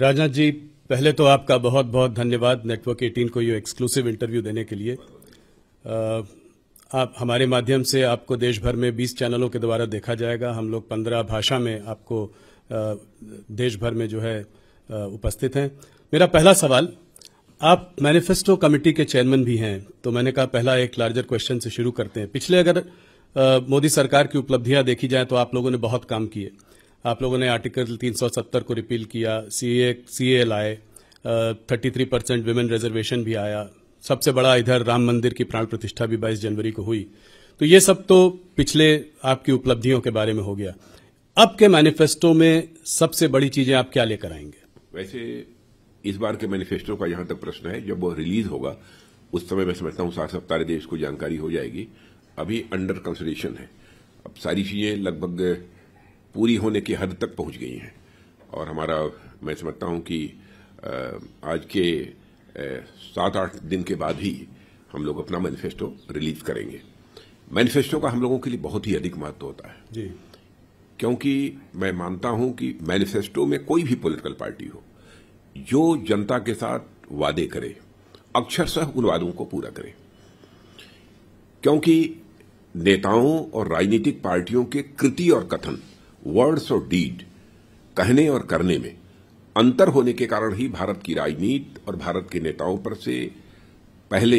राजनाथ जी पहले तो आपका बहुत बहुत धन्यवाद नेटवर्क 18 को ये एक्सक्लूसिव इंटरव्यू देने के लिए आप हमारे माध्यम से आपको देश भर में 20 चैनलों के द्वारा देखा जाएगा हम लोग 15 भाषा में आपको देश भर में जो है उपस्थित हैं मेरा पहला सवाल आप मैनिफेस्टो कमेटी के चेयरमैन भी हैं तो मैंने कहा पहला एक लार्जर क्वेश्चन से शुरू करते हैं पिछले अगर मोदी सरकार की उपलब्धियां देखी जाए तो आप लोगों ने बहुत काम किए आप लोगों ने आर्टिकल 370 को रिपील किया C A C thirty three percent women reservation भी आया सबसे बड़ा इधर राम मंदिर की प्राण प्रतिष्ठा भी 22 जनवरी को हुई तो ये सब तो पिछले आपकी उपलब्धियों के बारे में हो गया अब के मैनिफेस्टो में सबसे बड़ी चीजें आप क्या लेकर आएंगे वैसे इस बार के मैनिफेस्टो का यहां तक प्रश्न है जब वो रिलीज होगा उस समय मैं समझता हूं सात सप्ताह देश को जानकारी हो जाएगी अभी अंडर कंसिडरेशन है अब सारी चीजें लगभग पूरी होने की हद तक पहुंच गई हैं और हमारा मैं समझता हूं कि आज के सात आठ दिन के बाद ही हम लोग अपना मैनिफेस्टो रिलीज करेंगे मैनिफेस्टो का हम लोगों के लिए बहुत ही अधिक महत्व होता है जी क्योंकि मैं मानता हूं कि मैनिफेस्टो में कोई भी पॉलिटिकल पार्टी हो जो जनता के साथ वादे करे अक्षरशः उन वादों को पूरा करे क्योंकि नेताओं और राजनीतिक पार्टियों के कृति और कथन वर्ड्स और डीड कहने और करने में अंतर होने के कारण ही भारत की राजनीति और भारत के नेताओं पर से पहले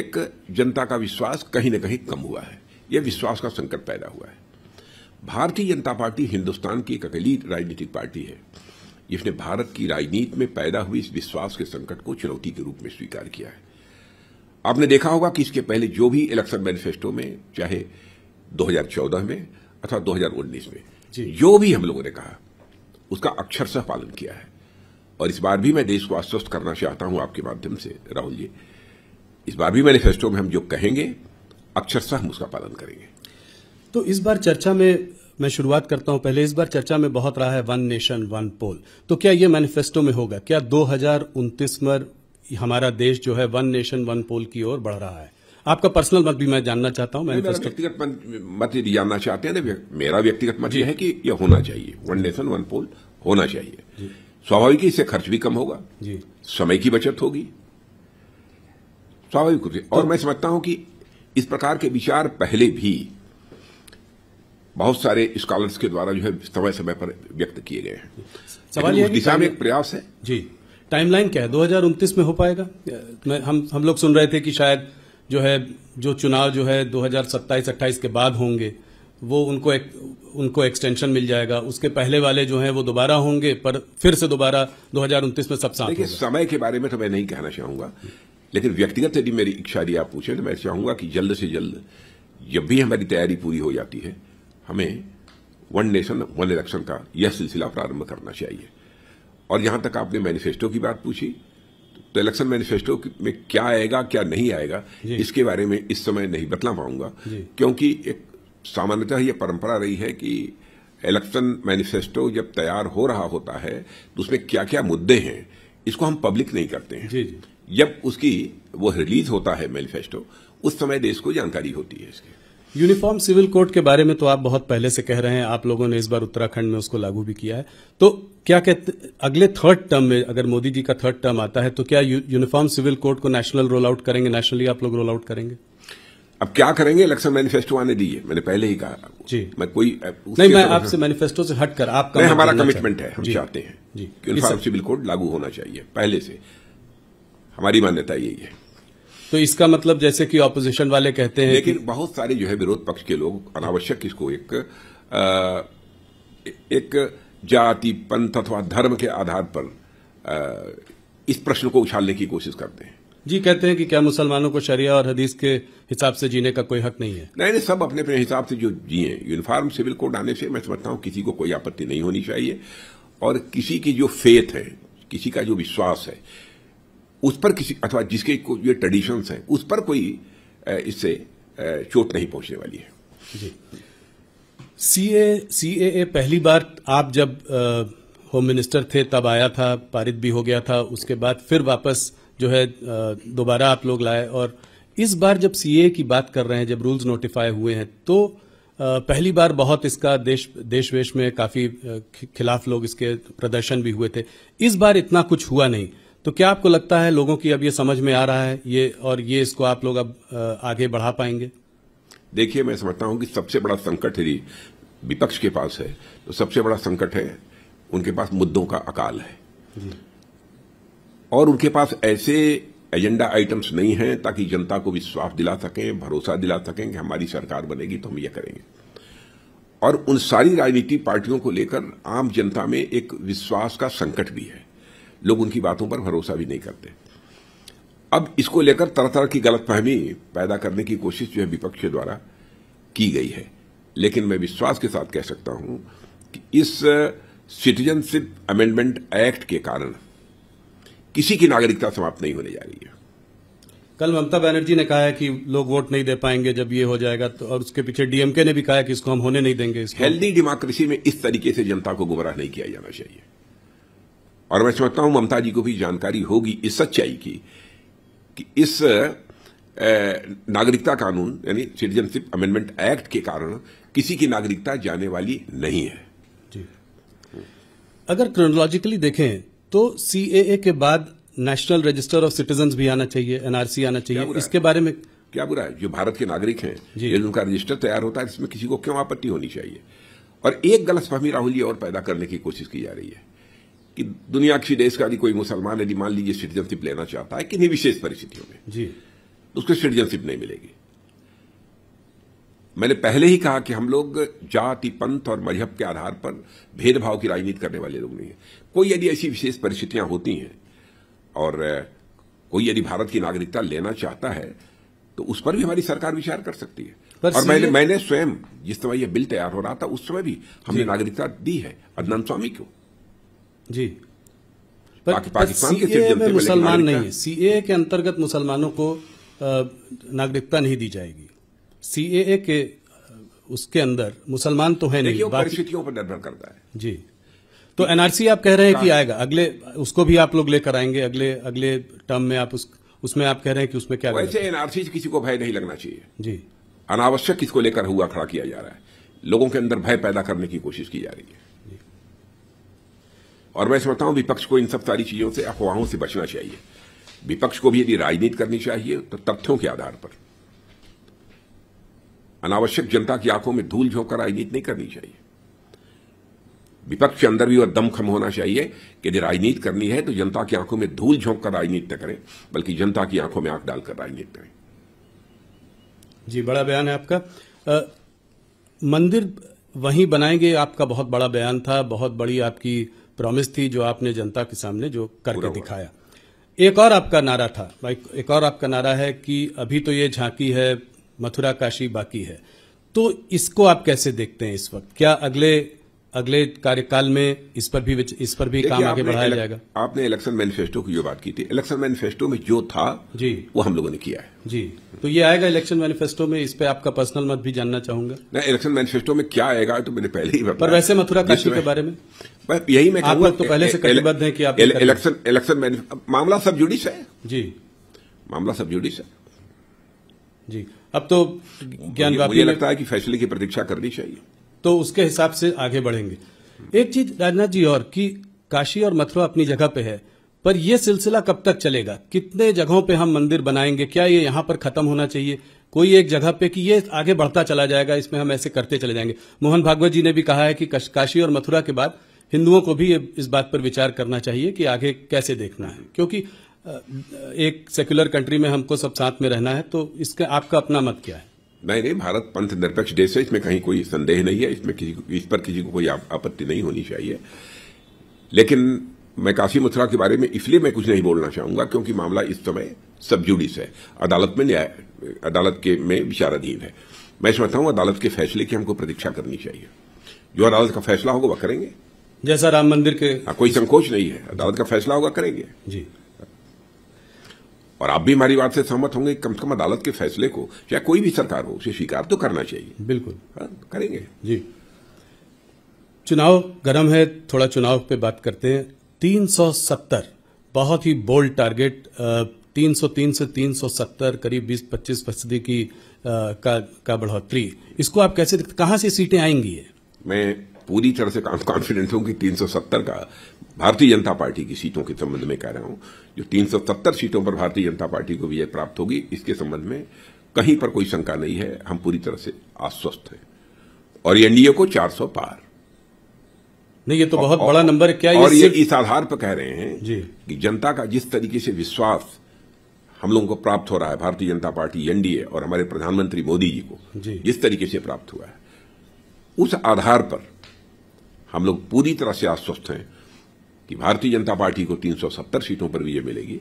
एक जनता का विश्वास कहीं न कहीं कम हुआ है यह विश्वास का संकट पैदा हुआ है भारतीय जनता पार्टी हिंदुस्तान की एक अकेली राजनीतिक पार्टी है जिसने भारत की राजनीति में पैदा हुई इस विश्वास के संकट को चुनौती के रूप में स्वीकार किया है आपने देखा होगा कि इसके पहले जो भी इलेक्शन मैनिफेस्टो में चाहे 2014 में अर्थात उन्नीस में जो भी हम लोगों ने कहा उसका अक्षरशः पालन किया है और इस बार भी मैं देश को आश्वस्त करना चाहता हूं आपके माध्यम से राहुल जी इस बार भी मैनिफेस्टो में हम जो कहेंगे अक्षरशः हम उसका पालन करेंगे तो इस बार चर्चा में मैं शुरुआत करता हूं पहले इस बार चर्चा में बहुत रहा है वन नेशन वन पोल तो क्या ये मैनिफेस्टो में होगा क्या दो हजार में हमारा देश जो है वन नेशन वन पोल की ओर बढ़ रहा है आपका पर्सनल मत भी मैं जानना चाहता हूँ व्यक्तिगत मत यदि जानना चाहते हैं तो मेरा व्यक्तिगत मत यह है कि यह होना चाहिए वन नेशन वन पोल होना चाहिए स्वाभाविक इससे खर्च भी कम होगा समय की बचत होगी स्वाभाविक रूप से और तो- मैं समझता हूं कि इस प्रकार के विचार पहले भी बहुत सारे स्कॉलर्स के द्वारा जो है समय समय पर व्यक्त किए गए हैं सवाल यह दिशा में एक प्रयास है जी टाइमलाइन क्या है दो में हो पाएगा मैं हम हम लोग सुन रहे थे कि शायद जो है जो चुनाव जो है 2027-28 के बाद होंगे वो उनको एक, उनको एक्सटेंशन मिल जाएगा उसके पहले वाले जो हैं वो दोबारा होंगे पर फिर से दोबारा दो में सब साथ देखिए समय के बारे में तो मैं नहीं कहना चाहूंगा लेकिन व्यक्तिगत यदि मेरी इच्छा यदि आप पूछें तो मैं चाहूंगा कि जल्द से जल्द जब भी हमारी तैयारी पूरी हो जाती है हमें वन नेशन वन इलेक्शन का यह सिलसिला प्रारंभ करना चाहिए और यहां तक आपने मैनिफेस्टो की बात पूछी तो इलेक्शन मैनिफेस्टो में क्या आएगा क्या नहीं आएगा इसके बारे में इस समय नहीं बतला पाऊंगा क्योंकि एक सामान्यतः यह परंपरा रही है कि इलेक्शन मैनिफेस्टो जब तैयार हो रहा होता है तो उसमें क्या क्या मुद्दे हैं इसको हम पब्लिक नहीं करते हैं जी जी। जब उसकी वो रिलीज होता है मैनिफेस्टो उस समय देश को जानकारी होती है इसकी यूनिफॉर्म सिविल कोड के बारे में तो आप बहुत पहले से कह रहे हैं आप लोगों ने इस बार उत्तराखंड में उसको लागू भी किया है तो क्या कहते अगले थर्ड टर्म में अगर मोदी जी का थर्ड टर्म आता है तो क्या यूनिफॉर्म सिविल कोड को नेशनल रोल आउट करेंगे नेशनली आप लोग रोल आउट करेंगे अब क्या करेंगे इलेक्शन मैनिफेस्टो आने दिए मैंने पहले ही कहा जी मैं कोई नहीं मैं तो आपसे मैनिफेस्टो से हटकर आपका हमारा कमिटमेंट है हम चाहते हैं यूनिफॉर्म सिविल कोड लागू होना चाहिए पहले से हमारी मान्यता यही है तो इसका मतलब जैसे कि ऑपोजिशन वाले कहते हैं लेकिन बहुत सारे जो है विरोध पक्ष के लोग अनावश्यक इसको एक आ, एक जाति पंथ अथवा धर्म के आधार पर आ, इस प्रश्न को उछालने की कोशिश करते हैं जी कहते हैं कि क्या मुसलमानों को शरिया और हदीस के हिसाब से जीने का कोई हक नहीं है नहीं नहीं सब अपने अपने हिसाब से जो जिए यूनिफॉर्म सिविल कोड आने से मैं समझता हूं किसी को कोई आपत्ति नहीं होनी चाहिए और किसी की जो फेथ है किसी का जो विश्वास है उस पर किसी अथवा जिसके को ये ट्रेडिशंस हैं उस पर कोई इससे चोट नहीं पहुंचने वाली है सी ए सी ए पहली बार आप जब होम मिनिस्टर थे तब आया था पारित भी हो गया था उसके बाद फिर वापस जो है दोबारा आप लोग लाए और इस बार जब सीए की बात कर रहे हैं जब रूल्स नोटिफाई हुए हैं तो पहली बार बहुत इसका देश देश वेश में काफी खिलाफ लोग इसके प्रदर्शन भी हुए थे इस बार इतना कुछ हुआ नहीं तो क्या आपको लगता है लोगों की अब ये समझ में आ रहा है ये और ये इसको आप लोग अब आगे बढ़ा पाएंगे देखिए मैं समझता हूं कि सबसे बड़ा संकट यदि विपक्ष के पास है तो सबसे बड़ा संकट है उनके पास मुद्दों का अकाल है और उनके पास ऐसे एजेंडा आइटम्स नहीं हैं ताकि जनता को विश्वास दिला सकें भरोसा दिला सकें कि हमारी सरकार बनेगी तो हम यह करेंगे और उन सारी राजनीतिक पार्टियों को लेकर आम जनता में एक विश्वास का संकट भी है लोग उनकी बातों पर भरोसा भी नहीं करते अब इसको लेकर तरह तरह की गलतफहमी पैदा करने की कोशिश जो है विपक्ष द्वारा की गई है लेकिन मैं विश्वास के साथ कह सकता हूं कि इस सिटीजनशिप अमेंडमेंट एक्ट के कारण किसी की नागरिकता समाप्त नहीं होने जा रही है कल ममता बनर्जी ने कहा है कि लोग वोट नहीं दे पाएंगे जब ये हो जाएगा तो और उसके पीछे डीएमके ने भी कहा है कि इसको हम होने नहीं देंगे हेल्दी डेमोक्रेसी में इस तरीके से जनता को गुमराह नहीं किया जाना चाहिए और मैं समझता हूं ममता जी को भी जानकारी होगी इस सच्चाई की कि इस नागरिकता कानून यानी सिटीजनशिप अमेंडमेंट एक्ट के कारण किसी की नागरिकता जाने वाली नहीं है अगर क्रोनोलॉजिकली देखें तो सीएए के बाद नेशनल रजिस्टर ऑफ सिटीजन भी आना चाहिए एनआरसी आना चाहिए इसके बारे में क्या बुरा है जो भारत के नागरिक हैं यदि उनका रजिस्टर तैयार होता है इसमें किसी को क्यों आपत्ति होनी चाहिए और एक गलतफहमी राहुल जी और पैदा करने की कोशिश की जा रही है कि दुनिया किसी देश का कोई मुसलमान यदि मान लीजिए सिटीजनशिप लेना चाहता है किन्हीं विशेष परिस्थितियों में जी उसको सिटीजनशिप नहीं मिलेगी मैंने पहले ही कहा कि हम लोग जाति पंथ और मजहब के आधार पर भेदभाव की राजनीति करने वाले लोग नहीं है कोई यदि ऐसी विशेष परिस्थितियां होती हैं और कोई यदि भारत की नागरिकता लेना चाहता है तो उस पर भी हमारी सरकार विचार कर सकती है और मैंने मैंने स्वयं जिस समय यह बिल तैयार हो रहा था उस समय भी हमने नागरिकता दी है अदनान स्वामी क्यों जी पर, पाक, पाकिस्तान के में मुसलमान नहीं है ए के अंतर्गत मुसलमानों को नागरिकता नहीं दी जाएगी सीएए के उसके अंदर मुसलमान तो है नहीं परिस्थितियों पर निर्भर करता है जी तो एनआरसी आप कह रहे हैं कि हाँ। आएगा अगले उसको भी आप लोग लेकर आएंगे अगले अगले टर्म में आप उस उसमें आप कह रहे हैं कि उसमें क्या वैसे एनआरसी किसी को भय नहीं लगना चाहिए जी अनावश्यक इसको लेकर हुआ खड़ा किया जा रहा है लोगों के अंदर भय पैदा करने की कोशिश की जा रही है और मैं समझता हूं विपक्ष को इन सब सारी चीजों से अफवाहों से बचना चाहिए विपक्ष को भी यदि राजनीति करनी चाहिए तो तथ्यों के आधार पर अनावश्यक जनता की आंखों में धूल झोंक कर राजनीति नहीं करनी चाहिए विपक्ष के अंदर भी वह दमखम होना चाहिए कि यदि राजनीति करनी है तो जनता की आंखों में धूल झोंक कर राजनीति न करें बल्कि जनता की आंखों में आंख डालकर राजनीति करें जी बड़ा बयान है आपका आ, मंदिर वहीं बनाएंगे आपका बहुत बड़ा बयान था बहुत बड़ी आपकी प्रॉमिस थी जो आपने जनता के सामने जो करके दिखाया एक और आपका नारा था एक और आपका नारा है कि अभी तो ये झांकी है मथुरा काशी बाकी है तो इसको आप कैसे देखते हैं इस वक्त क्या अगले अगले कार्यकाल में इस पर भी इस पर भी काम आगे बढ़ाया जाएगा आपने इलेक्शन मैनिफेस्टो की जो बात की थी इलेक्शन मैनिफेस्टो में जो था जी वो हम लोगों ने किया है जी तो ये आएगा इलेक्शन मैनिफेस्टो में इस पर आपका पर्सनल मत भी जानना चाहूंगा ना इलेक्शन मैनिफेस्टो में क्या आएगा तो मैंने पहले ही पर वैसे मथुरा काशी के बारे में यही मैं आप तो पहले से कटिबद्ध है कि आप इलेक्शन इलेक्शन मामला सब जुडिस है जी मामला सब जुडिस है जी अब तो ज्ञान मुझे लगता है कि फैसले की प्रतीक्षा करनी चाहिए तो उसके हिसाब से आगे बढ़ेंगे एक चीज राजनाथ जी और कि काशी और मथुरा अपनी जगह पे है पर यह सिलसिला कब तक चलेगा कितने जगहों पे हम मंदिर बनाएंगे क्या ये यहां पर खत्म होना चाहिए कोई एक जगह पे कि ये आगे बढ़ता चला जाएगा इसमें हम ऐसे करते चले जाएंगे मोहन भागवत जी ने भी कहा है कि काशी और मथुरा के बाद हिंदुओं को भी इस बात पर विचार करना चाहिए कि आगे कैसे देखना है क्योंकि एक सेक्युलर कंट्री में हमको सब साथ में रहना है तो इसका आपका अपना मत क्या है नहीं नहीं भारत पंथ निरपेक्ष देश है इसमें कहीं कोई संदेह नहीं है इसमें किसी इस पर किसी को कोई आपत्ति नहीं होनी चाहिए लेकिन मैं काशी मथुरा के बारे में इसलिए मैं कुछ नहीं बोलना चाहूंगा क्योंकि मामला इस समय सबजुडिस है अदालत में न्याय अदालत के में विचाराधीन है मैं समझता हूं अदालत के फैसले की हमको प्रतीक्षा करनी चाहिए जो अदालत का फैसला होगा वह करेंगे जैसा राम मंदिर के हाँ, कोई संकोच नहीं है अदालत का फैसला होगा करेंगे जी और आप भी हमारी बात से सहमत होंगे कम से कम अदालत के फैसले को चाहे कोई भी सरकार हो उसे स्वीकार तो करना चाहिए बिल्कुल हाँ करेंगे जी चुनाव गर्म है थोड़ा चुनाव पे बात करते हैं 370 बहुत ही बोल्ड टारगेट 303 से 370 करीब 20-25 फीसदी की आ, का का बढ़ोतरी इसको आप कैसे कहां से सीटें आएंगी है मैं पूरी तरह से कॉन्फिडेंट हूं कि 370 का भारतीय जनता पार्टी की सीटों के संबंध में कह रहा हूं जो 370 सीटों पर भारतीय जनता पार्टी को विजय प्राप्त होगी इसके संबंध में कहीं पर कोई शंका नहीं है हम पूरी तरह से आश्वस्त हैं और एनडीए को 400 पार नहीं ये तो बहुत और, बड़ा नंबर क्या और ये इस आधार पर कह रहे हैं जी। कि जनता का जिस तरीके से विश्वास हम लोगों को प्राप्त हो रहा है भारतीय जनता पार्टी एनडीए और हमारे प्रधानमंत्री मोदी जी को जी। जिस तरीके से प्राप्त हुआ है उस आधार पर हम लोग पूरी तरह से आश्वस्त हैं कि भारतीय जनता पार्टी को 370 सीटों पर विजय मिलेगी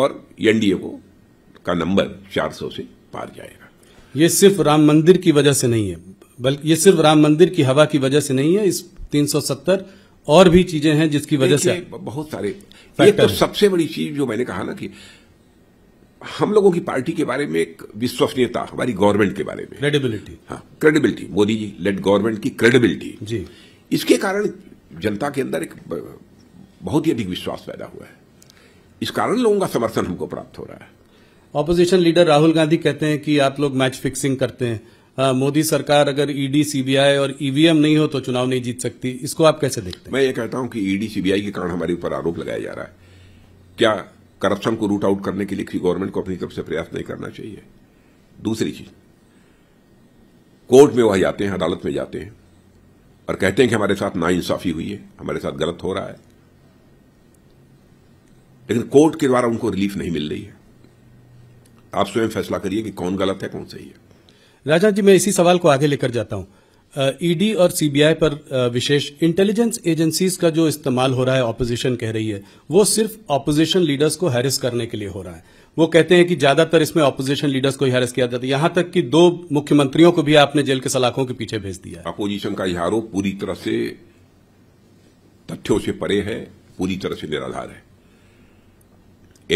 और एनडीए को का नंबर 400 से पार जाएगा ये सिर्फ राम मंदिर की वजह से नहीं है बल्कि ये सिर्फ राम मंदिर की हवा की वजह से नहीं है इस 370 और भी चीजें हैं जिसकी वजह से बहुत सारे ये तो सबसे बड़ी चीज जो मैंने कहा ना कि हम लोगों की पार्टी के बारे में एक विश्वसनीयता हमारी गवर्नमेंट के बारे में क्रेडिबिलिटी हाँ credibility Modi ji led government की क्रेडिबिलिटी जी इसके कारण जनता के अंदर एक बहुत ही अधिक विश्वास पैदा हुआ है इस कारण लोगों का समर्थन हमको प्राप्त हो रहा है ऑपोजिशन लीडर राहुल गांधी कहते हैं कि आप लोग मैच फिक्सिंग करते हैं हाँ, मोदी सरकार अगर ईडी e सीबीआई और ईवीएम e नहीं हो तो चुनाव नहीं जीत सकती इसको आप कैसे देखते हैं मैं ये कहता हूं कि ईडी e सीबीआई के कारण हमारे ऊपर आरोप लगाया जा रहा है क्या करप्शन को रूट आउट करने के लिए किसी गवर्नमेंट को अपनी तरफ से प्रयास नहीं करना चाहिए दूसरी चीज कोर्ट में वह जाते हैं अदालत में जाते हैं और कहते हैं कि हमारे साथ नाइंसाफी हुई है हमारे साथ गलत हो रहा है लेकिन कोर्ट के द्वारा उनको रिलीफ नहीं मिल रही है आप स्वयं फैसला करिए कि कौन गलत है कौन सही है राजा जी मैं इसी सवाल को आगे लेकर जाता हूं ईडी uh, और सीबीआई पर uh, विशेष इंटेलिजेंस एजेंसीज का जो इस्तेमाल हो रहा है ऑपोजिशन कह रही है वो सिर्फ ऑपोजिशन लीडर्स को हैरिस करने के लिए हो रहा है वो कहते हैं कि ज्यादातर इसमें ऑपोजिशन लीडर्स को ही अरेस्ट किया जाता है यहां तक कि दो मुख्यमंत्रियों को भी आपने जेल के सलाखों के पीछे भेज दिया अपोजिशन का यह आरोप पूरी तरह से तथ्यों से परे है पूरी तरह से निराधार है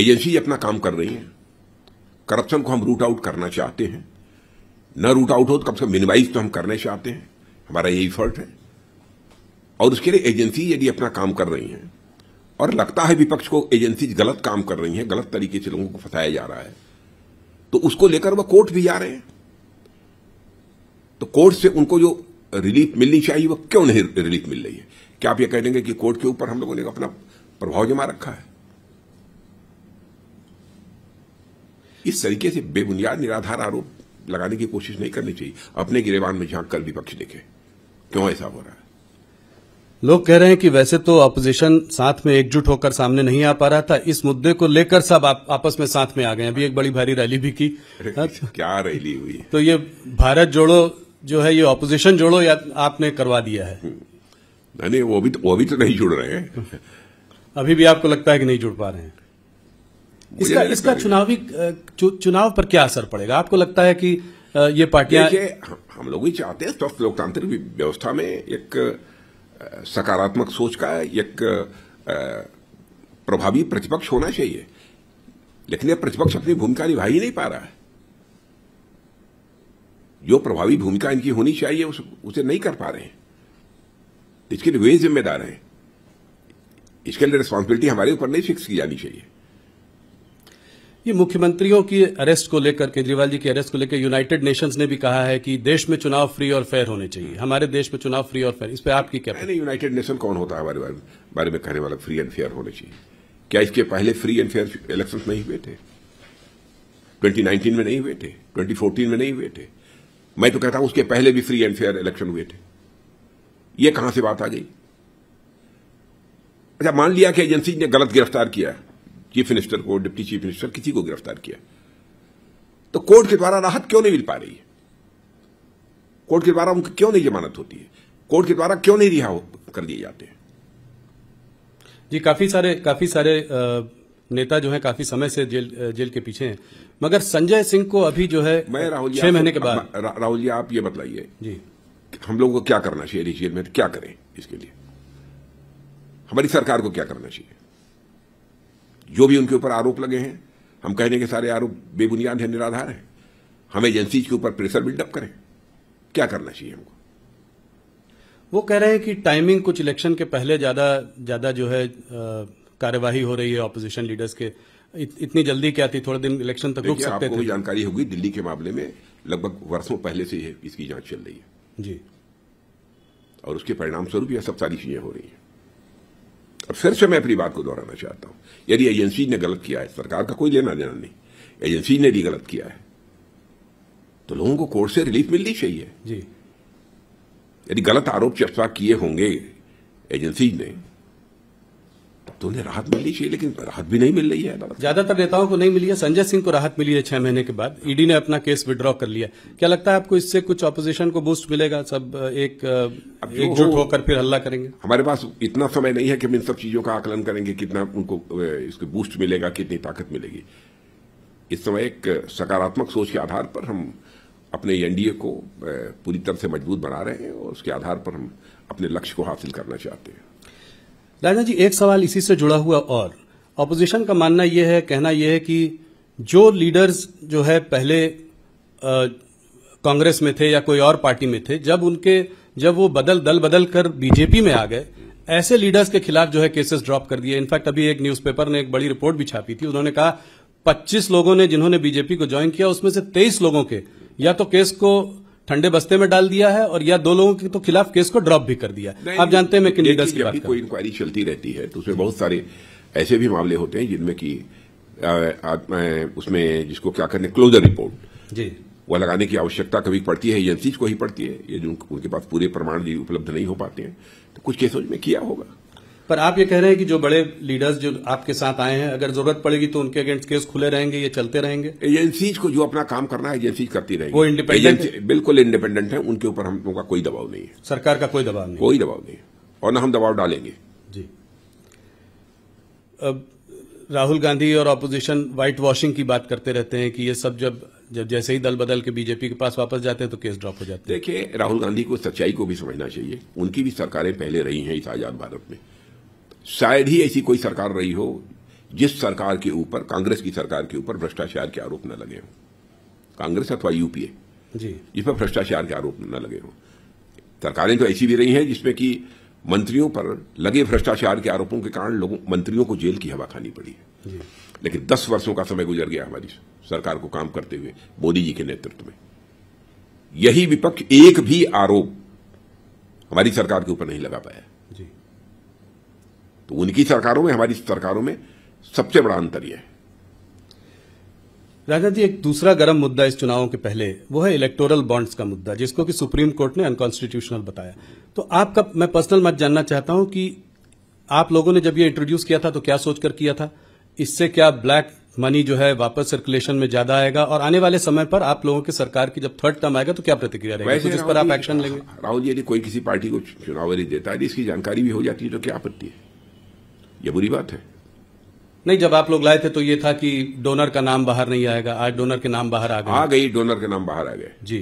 एजेंसी अपना काम कर रही है करप्शन को हम रूट आउट करना चाहते हैं न रूट आउट हो तो कम से कम मिनिमाइज तो हम करने चाहते हैं हमारा यही फर्ट है और उसके लिए एजेंसी यदि अपना काम कर रही हैं और लगता है विपक्ष को एजेंसी गलत काम कर रही है गलत तरीके से लोगों को फंसाया जा रहा है तो उसको लेकर वह कोर्ट भी जा रहे हैं तो कोर्ट से उनको जो रिलीफ मिलनी चाहिए वह क्यों नहीं रिलीफ मिल रही है क्या आप यह कह देंगे कि कोर्ट के ऊपर हम लोगों ने अपना प्रभाव जमा रखा है इस तरीके से बेबुनियाद निराधार आरोप लगाने की कोशिश नहीं करनी चाहिए अपने गिरेबान में झांक कर विपक्ष देखे क्यों ऐसा हो रहा है लोग कह रहे हैं कि वैसे तो अपोजिशन साथ में एकजुट होकर सामने नहीं आ पा रहा था इस मुद्दे को लेकर सब आप, आपस में साथ में आ गए अभी एक बड़ी भारी रैली भी की हाँ, क्या रैली हुई तो ये भारत जोड़ो जो है ये अपोजिशन जोड़ो या आपने करवा दिया है हम्म। नहीं वो भी तो, वो भी तो नहीं जुड़ रहे हैं अभी भी आपको लगता है कि नहीं जुड़ पा रहे हैं इसका इसका चुनावी चुनाव पर क्या असर पड़ेगा आपको लगता है कि ये पार्टियां हम लोग ही चाहते हैं स्वस्थ लोकतांत्रिक व्यवस्था में एक सकारात्मक सोच का एक प्रभावी प्रतिपक्ष होना चाहिए लेकिन यह प्रतिपक्ष अपनी भूमिका निभा ही नहीं पा रहा है जो प्रभावी भूमिका इनकी होनी चाहिए उस, उसे नहीं कर पा रहे हैं इसके लिए वे जिम्मेदार हैं इसके लिए रिस्पॉन्सिबिलिटी हमारे ऊपर नहीं फिक्स की जानी चाहिए ये मुख्यमंत्रियों की अरेस्ट को लेकर केजरीवाल जी के अरेस्ट को लेकर यूनाइटेड नेशंस ने भी कहा है कि देश में चुनाव फ्री और फेयर होने चाहिए हमारे देश में चुनाव फ्री और फेयर इस पर आपकी क्या यूनाइटेड नेशन कौन होता है हमारे बारे में कहने वाला फ्री एंड फेयर होने चाहिए क्या इसके पहले फ्री एंड फेयर इलेक्शन नहीं हुए थे ट्वेंटी में नहीं हुए थे ट्वेंटी में नहीं हुए थे मैं तो कहता हूं उसके पहले भी फ्री एंड फेयर इलेक्शन हुए थे ये कहां से बात आ गई अच्छा मान लिया कि एजेंसी ने गलत गिरफ्तार किया है चीफ मिनिस्टर को डिप्टी चीफ मिनिस्टर किसी को गिरफ्तार किया तो कोर्ट के द्वारा राहत क्यों नहीं मिल पा रही है कोर्ट के द्वारा उनकी क्यों नहीं जमानत होती है कोर्ट के द्वारा क्यों नहीं रिहा कर दिए जाते हैं जी काफी सारे काफी सारे नेता जो है काफी समय से जेल जेल के पीछे हैं मगर संजय सिंह को अभी जो है मैं राहुल छह महीने के बाद हाँ, राहुल जी आप ये बताइए जी हम लोगों को क्या करना चाहिए जेल में क्या करें इसके लिए हमारी सरकार को क्या करना चाहिए जो भी उनके ऊपर आरोप लगे हैं हम कहने के सारे आरोप बेबुनियाद हैं निराधार हैं हम एजेंसी के ऊपर प्रेशर बिल्डअप करें क्या करना चाहिए हमको वो कह रहे हैं कि टाइमिंग कुछ इलेक्शन के पहले ज़्यादा ज़्यादा जो है कार्यवाही हो रही है ऑपोजिशन लीडर्स के इत, इतनी जल्दी क्या थी थोड़े दिन इलेक्शन तक रुक सकते थे जानकारी होगी दिल्ली के मामले में लगभग वर्षों पहले से इसकी जांच चल रही है जी और उसके परिणाम स्वरूप यह सब सारी चीजें हो रही हैं फिर से मैं अपनी बात को दोहराना चाहता हूं यदि एजेंसी ने गलत किया है सरकार का कोई लेना देना नहीं एजेंसी ने भी गलत किया है तो लोगों को कोर्ट से रिलीफ मिलनी चाहिए जी यदि गलत आरोप चर्चा किए होंगे एजेंसी ने तो उन्हें राहत मिलनी चाहिए लेकिन राहत भी नहीं मिल रही है ज्यादातर नेताओं को नहीं मिली है संजय सिंह को राहत मिली है छह महीने के बाद ईडी ने अपना केस विड्रॉ कर लिया क्या लगता है आपको इससे कुछ ऑपोजिशन को बूस्ट मिलेगा सब एक एकजुट होकर फिर हल्ला करेंगे हमारे पास इतना समय नहीं है कि हम इन सब चीजों का आकलन करेंगे कितना उनको इसको बूस्ट मिलेगा कितनी ताकत मिलेगी इस समय एक सकारात्मक सोच के आधार पर हम अपने एनडीए को पूरी तरह से मजबूत बना रहे हैं और उसके आधार पर हम अपने लक्ष्य को हासिल करना चाहते हैं राजा जी एक सवाल इसी से जुड़ा हुआ और अपोजिशन का मानना यह है कहना यह है कि जो लीडर्स जो है पहले कांग्रेस में थे या कोई और पार्टी में थे जब उनके जब वो बदल दल बदल कर बीजेपी में आ गए ऐसे लीडर्स के खिलाफ जो है केसेस ड्रॉप कर दिए इनफैक्ट अभी एक न्यूज़पेपर ने एक बड़ी रिपोर्ट भी छापी थी उन्होंने कहा 25 लोगों ने जिन्होंने बीजेपी को ज्वाइन किया उसमें से 23 लोगों के या तो केस को ठंडे बस्ते में डाल दिया है और या दो लोगों के तो खिलाफ केस को ड्रॉप भी कर दिया आप जानते हैं मैं लीडर्स की बात कोई इंक्वायरी चलती रहती है तो उसमें बहुत सारे ऐसे भी मामले होते हैं जिनमें कि उसमें जिसको क्या करने क्लोजर रिपोर्ट जी वह लगाने की आवश्यकता कभी पड़ती है एजेंसी को ही पड़ती है ये जो उनके पास पूरे प्रमाण उपलब्ध नहीं हो पाते हैं तो कुछ केसों में किया होगा पर आप ये कह रहे हैं कि जो बड़े लीडर्स जो आपके साथ आए हैं अगर जरूरत पड़ेगी तो उनके अगेंस्ट केस खुले रहेंगे ये चलते रहेंगे एजेंसीज को जो अपना काम करना है एजेंसी करती रहेगी वो इंडिपेंडेंट बिल्कुल इंडिपेंडेंट है उनके ऊपर हम लोगों का कोई दबाव नहीं है सरकार का कोई दबाव नहीं कोई दबाव नहीं और न हम दबाव डालेंगे जी अब राहुल गांधी और अपोजिशन व्हाइट वॉशिंग की बात करते रहते हैं कि ये सब जब जब जैसे ही दल बदल के बीजेपी के पास वापस जाते हैं तो केस ड्रॉप हो जाते हैं देखिए राहुल गांधी को सच्चाई को भी समझना चाहिए उनकी भी सरकारें पहले रही हैं इस आजाद भारत में शायद ही ऐसी कोई सरकार रही हो जिस सरकार के ऊपर कांग्रेस की सरकार के ऊपर भ्रष्टाचार के आरोप न लगे हों कांग्रेस अथवा यूपीए जी जिस पर भ्रष्टाचार के आरोप न लगे हों सरकारें तो ऐसी भी रही हैं जिसमें कि मंत्रियों पर लगे भ्रष्टाचार के आरोपों के कारण लोगों मंत्रियों को जेल की हवा खानी पड़ी है लेकिन दस वर्षों का समय गुजर गया हमारी सरकार को काम करते हुए मोदी जी के नेतृत्व में यही विपक्ष एक भी आरोप हमारी सरकार के ऊपर नहीं लगा पाया तो उनकी सरकारों में हमारी सरकारों में सबसे बड़ा अंतर यह है राजा जी एक दूसरा गर्म मुद्दा इस चुनावों के पहले वो है इलेक्टोरल बॉन्ड्स का मुद्दा जिसको कि सुप्रीम कोर्ट ने अनकॉन्स्टिट्यूशनल बताया तो आपका मैं पर्सनल मत जानना चाहता हूं कि आप लोगों ने जब ये इंट्रोड्यूस किया था तो क्या सोचकर किया था इससे क्या ब्लैक मनी जो है वापस सर्कुलेशन में ज्यादा आएगा और आने वाले समय पर आप लोगों की सरकार की जब थर्ड टर्म आएगा तो क्या प्रतिक्रिया रहेगी तो जिस पर आप एक्शन लेंगे राहुल जी यदि कोई किसी पार्टी को चुनाव देता है तो इसकी जानकारी भी हो जाती है तो क्या आपत्ति है यह बुरी बात है नहीं जब आप लोग लाए थे तो यह था कि डोनर का नाम बाहर नहीं आएगा आज डोनर के नाम बाहर आ गए आ गई डोनर के नाम बाहर आ गए जी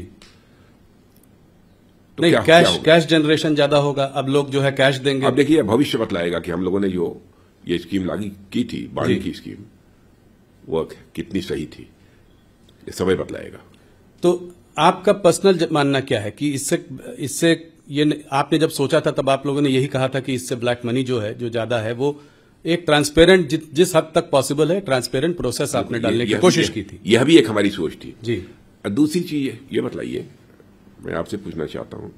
तो नहीं क्या, कैश क्या कैश जनरेशन ज्यादा होगा अब लोग जो है कैश देंगे अब देखिए भविष्य बतलाएगा कि हम लोगों ने जो ये स्कीम लागू की थी बाड़ी की स्कीम वह कितनी सही थी ये समय बतलाएगा तो आपका पर्सनल मानना क्या है कि इससे इससे ये आपने जब सोचा था तब आप लोगों ने यही कहा था कि इससे ब्लैक मनी जो है जो ज्यादा है वो एक ट्रांसपेरेंट जि, जिस हद तक पॉसिबल है ट्रांसपेरेंट प्रोसेस आपने डालने की कोशिश की थी यह भी एक हमारी सोच थी जी दूसरी चीज है ये बताइए मैं आपसे पूछना चाहता हूं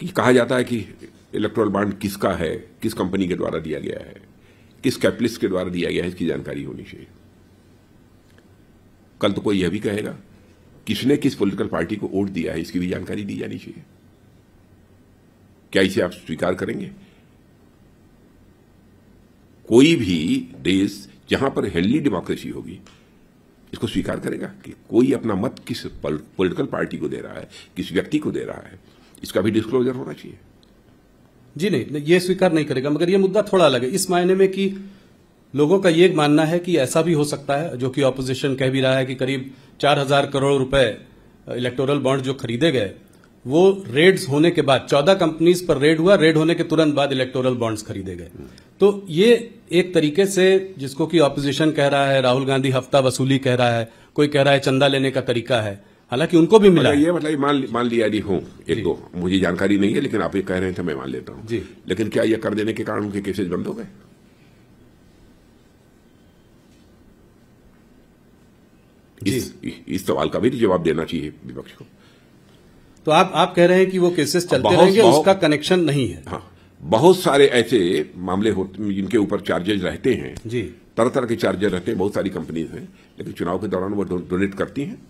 कि कहा जाता है कि इलेक्ट्रोल बांड किसका है किस कंपनी के द्वारा दिया गया है किस कैपिटलिस्ट के द्वारा दिया गया है इसकी जानकारी होनी चाहिए कल तो कोई यह भी कहेगा किसने किस पॉलिटिकल पार्टी को वोट दिया है इसकी भी जानकारी दी जानी चाहिए क्या इसे आप स्वीकार करेंगे कोई भी देश जहां पर हेल्दी डेमोक्रेसी होगी इसको स्वीकार करेगा कि कोई अपना मत किस पॉलिटिकल पार्टी को दे रहा है किस व्यक्ति को दे रहा है इसका भी डिस्क्लोजर होना चाहिए जी नहीं ये स्वीकार नहीं करेगा मगर ये मुद्दा थोड़ा अलग है इस मायने में कि लोगों का ये मानना है कि ऐसा भी हो सकता है जो कि ऑपोजिशन कह भी रहा है कि करीब चार हजार करोड़ रुपए इलेक्टोरल बॉन्ड जो खरीदे गए वो रेड्स होने के बाद चौदह कंपनीज पर रेड हुआ रेड होने के तुरंत बाद इलेक्टोरल बॉन्ड्स खरीदे गए तो ये एक तरीके से जिसको कि ऑपोजिशन कह रहा है राहुल गांधी हफ्ता वसूली कह रहा है कोई कह रहा है चंदा लेने का तरीका है हालांकि उनको भी मिला मतलब ये मतलब मान मान लिया डी हूँ एक दो मुझे जानकारी नहीं है लेकिन आप ये कह रहे थे तो मैं मान लेता हूँ लेकिन क्या ये कर देने के कारण उनके केसेज बंद हो गए इस, इस सवाल का भी तो जवाब देना चाहिए विपक्ष को तो आप आप कह रहे हैं कि वो केसेस चलते रहेंगे उसका कनेक्शन नहीं है हाँ बहुत सारे ऐसे मामले होते जिनके ऊपर चार्जेज रहते हैं जी तरह तरह के चार्जेज रहते हैं बहुत सारी कंपनीज हैं लेकिन चुनाव के दौरान वो डोनेट करती हैं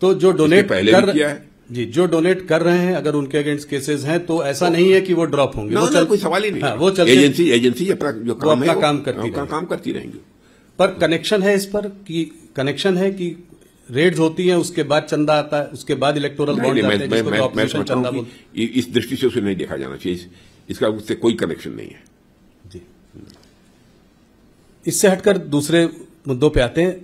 तो जो डोनेट पहले कर, किया है जी जो डोनेट कर रहे हैं अगर उनके अगेंस्ट केसेस हैं तो ऐसा तो- नहीं है कि वो ड्रॉप होंगे वो चल, कोई सवाल ही नहीं हाँ, वो चलते एजेंसी एजेंसी अपना जो काम है काम करती काम करती रहेंगी पर कनेक्शन है इस पर कि कनेक्शन है कि रेड्स होती हैं उसके बाद चंदा आता है उसके बाद इलेक्टोरल बॉन्ड जाते हैं जिसको तो ऑपरेशन चंदा बोलते इस दृष्टि से उसे नहीं देखा जाना चाहिए इसका उससे कोई कनेक्शन नहीं है जी इससे हटकर दूसरे मुद्दों पे आते हैं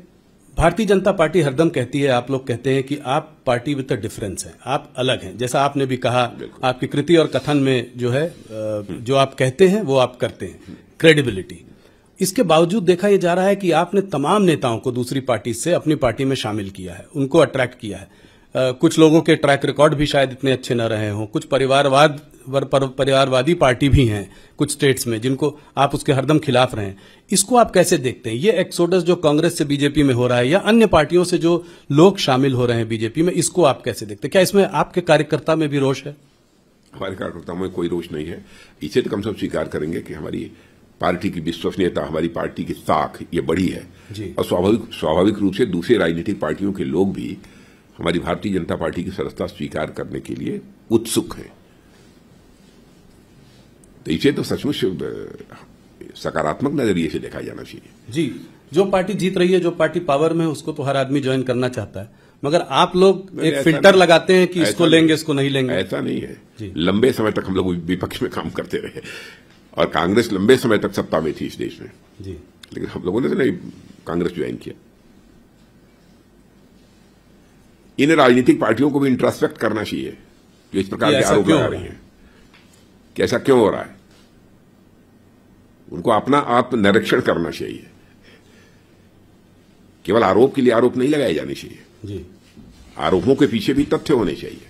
भारतीय जनता पार्टी हरदम कहती है आप लोग कहते हैं कि आप पार्टी विद अ डिफरेंस हैं आप अलग हैं जैसा आपने भी कहा आपकी कृति और कथन में जो है जो आप कहते हैं वो आप करते हैं क्रेडिबिलिटी इसके बावजूद देखा यह जा रहा है कि आपने तमाम नेताओं को दूसरी पार्टी से अपनी पार्टी में शामिल किया है उनको अट्रैक्ट किया है Uh, कुछ लोगों के ट्रैक रिकॉर्ड भी शायद इतने अच्छे न रहे हों कुछ परिवारवाद पर, परिवारवादी पार्टी भी हैं कुछ स्टेट्स में जिनको आप उसके हरदम खिलाफ रहे हैं इसको आप कैसे देखते हैं ये एक्सोडस जो कांग्रेस से बीजेपी में हो रहा है या अन्य पार्टियों से जो लोग शामिल हो रहे हैं बीजेपी में इसको आप कैसे देखते हैं क्या इसमें आपके कार्यकर्ता में भी रोष है हमारे कार्यकर्ताओं में कोई रोष नहीं है इसे तो कम से कम स्वीकार करेंगे कि हमारी पार्टी की विश्वसनीयता हमारी पार्टी की साख ये बढ़ी है और स्वाभाविक स्वाभाविक रूप से दूसरे राजनीतिक पार्टियों के लोग भी हमारी भारतीय जनता पार्टी की सदस्यता स्वीकार करने के लिए उत्सुक हैं तो इसे तो सचमुच सकारात्मक नजरिए से देखा जाना चाहिए जी जो पार्टी जीत रही है जो पार्टी पावर में उसको तो हर आदमी ज्वाइन करना चाहता है मगर आप लोग एक फिल्टर लगाते हैं कि इसको लेंगे इसको नहीं लेंगे ऐसा नहीं है लंबे समय तक हम लोग विपक्ष में काम करते रहे और कांग्रेस लंबे समय तक सत्ता में थी इस देश में जी लेकिन हम लोगों ने तो नहीं कांग्रेस ज्वाइन किया इन राजनीतिक पार्टियों को भी इंट्रास्पेक्ट करना चाहिए जो इस प्रकार के आरोप लगा रही हैं कि ऐसा क्यों हो रहा है उनको अपना आप निरीक्षण करना चाहिए केवल आरोप के लिए आरोप नहीं लगाए जाने चाहिए आरोपों के पीछे भी तथ्य होने चाहिए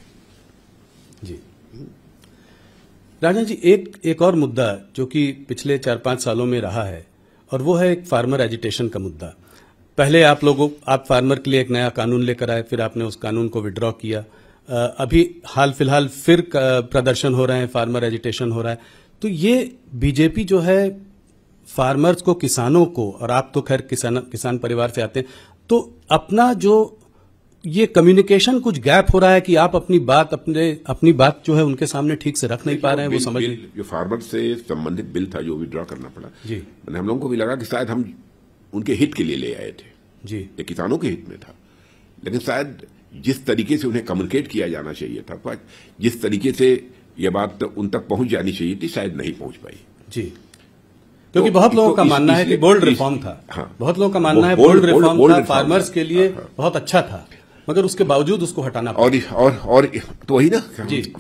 राजन जी एक एक और मुद्दा जो कि पिछले चार पांच सालों में रहा है और वो है एक फार्मर एजिटेशन का मुद्दा पहले आप लोगों आप फार्मर के लिए एक नया कानून लेकर आए फिर आपने उस कानून को विड्रॉ किया अभी हाल फिलहाल फिर प्रदर्शन हो रहे हैं फार्मर एजिटेशन हो रहा है तो ये बीजेपी जो है फार्मर्स को किसानों को और आप तो खैर किसान किसान परिवार से आते हैं तो अपना जो ये कम्युनिकेशन कुछ गैप हो रहा है कि आप अपनी बात अपने अपनी बात जो है उनके सामने ठीक से रख नहीं पा रहे हैं वो समझ जो फार्मर से संबंधित बिल था जो विड्रॉ करना पड़ा जी मैंने हम लोगों को भी लगा कि शायद हम उनके हित के लिए ले आए थे जी ये किसानों के हित में था लेकिन शायद जिस तरीके से उन्हें कम्युनिकेट किया जाना चाहिए था जिस तरीके से यह बात उन तक पहुंच जानी चाहिए थी शायद नहीं पहुंच पाई जी तो क्योंकि तो बहुत लोगों का मानना है कि बोल्ड रिफॉर्म था हाँ, बहुत लोगों का मानना है बोल्ड रिफॉर्म था फार्मर्स के लिए हाँ, हाँ। बहुत अच्छा था मगर उसके बावजूद उसको हटाना और और और तो वही ना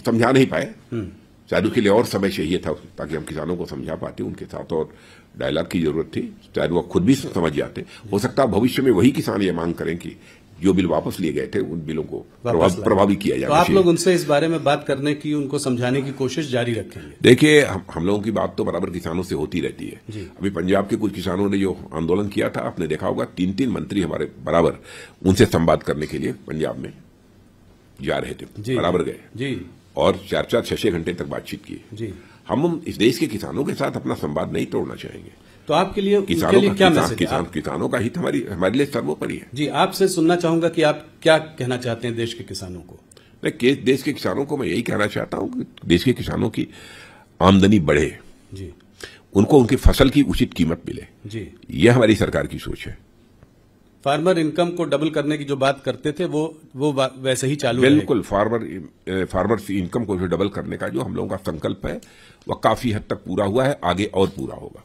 समझा नहीं पाए हम्म। चालू के लिए और समय चाहिए था ताकि हम किसानों को समझा पाते उनके साथ और डायलॉग की जरूरत थी चाहे वो खुद भी समझ जाते हो सकता भविष्य में वही किसान ये मांग करें कि जो बिल वापस लिए गए थे उन बिलों को प्रभावी किया जाए तो आप लोग उनसे इस बारे में बात करने की उनको समझाने की कोशिश जारी रखेंगे देखिए हम, हम लोगों की बात तो बराबर किसानों से होती रहती है अभी पंजाब के कुछ किसानों ने जो आंदोलन किया था आपने देखा होगा तीन तीन मंत्री हमारे बराबर उनसे संवाद करने के लिए पंजाब में जा रहे थे बराबर गए जी और चार चार छह छह घंटे तक बातचीत की हम इस देश के किसानों के साथ अपना संवाद नहीं तोड़ना चाहेंगे तो आपके लिए किसानों लिए क्या किसान, किसान, किसानों का हित हमारी हमारे लिए सर्वोपरि है जी आपसे सुनना चाहूंगा कि आप क्या कहना चाहते हैं देश के किसानों को मैं देश के किसानों को मैं यही कहना चाहता हूँ कि देश के किसानों की आमदनी बढ़े जी उनको उनकी फसल की उचित कीमत मिले जी यह हमारी सरकार की सोच है फार्मर इनकम को डबल करने की जो बात करते थे वो वो वैसे ही चालू बिल्कुल फार्मर फार्मर इनकम को डबल करने का जो हम लोगों का संकल्प है वह काफी हद तक पूरा हुआ है आगे और पूरा होगा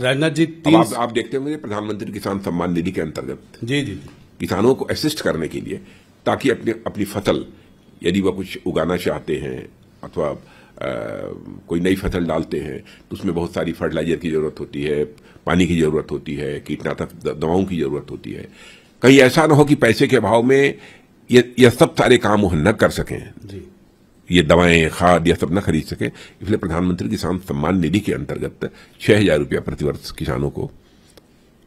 राजनाथ जी तीन... आप, आप देखते होंगे प्रधानमंत्री किसान सम्मान निधि के अंतर्गत जी जी किसानों को असिस्ट करने के लिए ताकि अपने अपनी फसल यदि वह कुछ उगाना चाहते हैं अथवा कोई नई फसल डालते हैं तो उसमें बहुत सारी फर्टिलाइजर की ज़रूरत होती है पानी की ज़रूरत होती है कीटनाशक दवाओं की ज़रूरत होती है कहीं ऐसा ना हो कि पैसे के अभाव में ये ये सब सारे काम वह न कर सकें जी ये दवाएं खाद यह सब न खरीद सके इसलिए प्रधानमंत्री किसान सम्मान निधि के अंतर्गत छह हजार रुपया प्रतिवर्ष किसानों को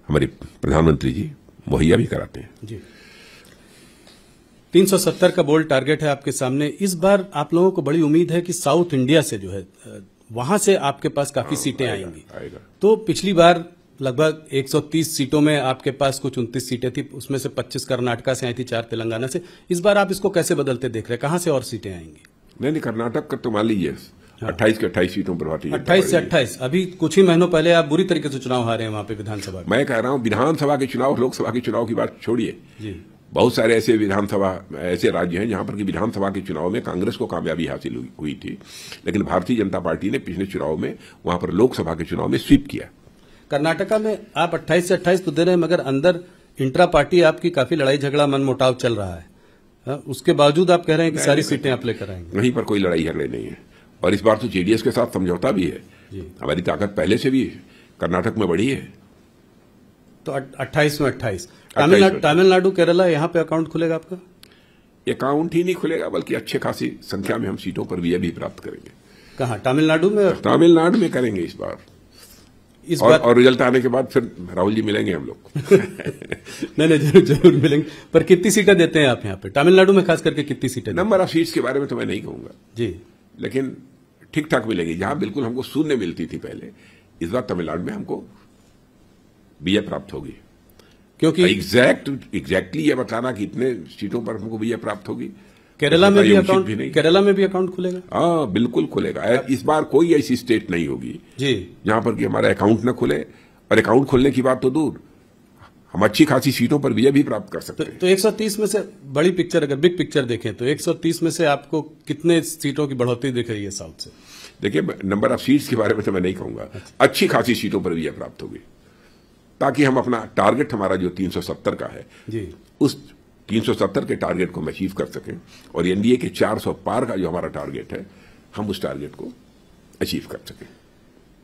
हमारे प्रधानमंत्री जी मुहैया भी कराते हैं जी 370 का बोल्ड टारगेट है आपके सामने इस बार आप लोगों को बड़ी उम्मीद है कि साउथ इंडिया से जो है वहां से आपके पास काफी हाँ, सीटें आएंगी आएगा। तो पिछली बार लगभग 130 सीटों में आपके पास कुछ उनतीस सीटें थी उसमें से 25 कर्नाटका से आई थी चार तेलंगाना से इस बार आप इसको कैसे बदलते देख रहे हैं कहां से और सीटें आएंगी नहीं नहीं कर्नाटक का तो मान लीजिए हाँ। अट्ठाईस के अट्ठाईस सीटों पर भारतीय अट्ठाईस से अट्ठाईस अभी कुछ ही महीनों पहले आप बुरी तरीके से चुनाव हारे हैं वहां पे विधानसभा मैं कह रहा हूँ विधानसभा के चुनाव लोकसभा के चुनाव की बात छोड़िए बहुत सारे ऐसे विधानसभा ऐसे राज्य हैं जहां पर कि विधानसभा के चुनाव में कांग्रेस को कामयाबी हासिल हुई थी लेकिन भारतीय जनता पार्टी ने पिछले चुनाव में वहां पर लोकसभा के चुनाव में स्वीप किया कर्नाटका में आप अट्ठाईस से अट्ठाईस तो दे रहे हैं मगर अंदर इंट्रा पार्टी आपकी काफी लड़ाई झगड़ा मनमुटाव चल रहा है हाँ, उसके बावजूद आप कह रहे हैं कि सारी सीटें आप लेकर आएंगे वहीं पर कोई लड़ाई हरने नहीं है और इस बार तो जेडीएस के साथ समझौता भी है हमारी ताकत पहले से भी कर्नाटक में बढ़ी है तो अट्ठाईस में अट्ठाईस तमिलनाडु केरला यहाँ पे अकाउंट खुलेगा आपका अकाउंट ही नहीं खुलेगा बल्कि अच्छे खासी संख्या में हम सीटों पर भी अभी प्राप्त करेंगे कहा तमिलनाडु में तमिलनाडु में करेंगे इस बार इस और, बार और रिजल्ट आने के बाद फिर राहुल जी मिलेंगे हम लोग नहीं नहीं जरूर जरूर मिलेंगे पर कितनी सीटें देते हैं आप यहाँ पे तमिलनाडु में खास करके कितनी सीटें नंबर ऑफ सीट्स के बारे में तो मैं नहीं कहूंगा जी लेकिन ठीक ठाक मिलेगी जहां बिल्कुल हमको शून्य मिलती थी पहले इस बार तमिलनाडु में हमको विजय प्राप्त होगी क्योंकि एग्जैक्ट एग्जैक्टली ये बताना कि इतने सीटों पर हमको विजय प्राप्त होगी केरला में भी अकाउंट भी नहीं केरला में भी अकाउंट खुलेगा हाँ बिल्कुल खुलेगा इस बार कोई ऐसी स्टेट नहीं होगी जी जहां पर कि हमारा अकाउंट ना खुले और अकाउंट खुलने की बात तो दूर हम अच्छी खासी सीटों पर विजय भी प्राप्त कर सकते तो- हैं तो, तो 130 में से बड़ी पिक्चर अगर बिग पिक्चर देखें तो 130 में से आपको कितने सीटों की बढ़ोतरी दिख रही है साउथ से देखिए नंबर ऑफ सीट्स के बारे में तो मैं नहीं कहूंगा अच्छा। अच्छी खासी सीटों पर विजय प्राप्त होगी ताकि हम अपना टारगेट हमारा जो 370 का है जी उस 370 के टारगेट को हम अचीव कर सकें और एनडीए के 400 पार का जो हमारा टारगेट है हम उस टारगेट को अचीव कर सकें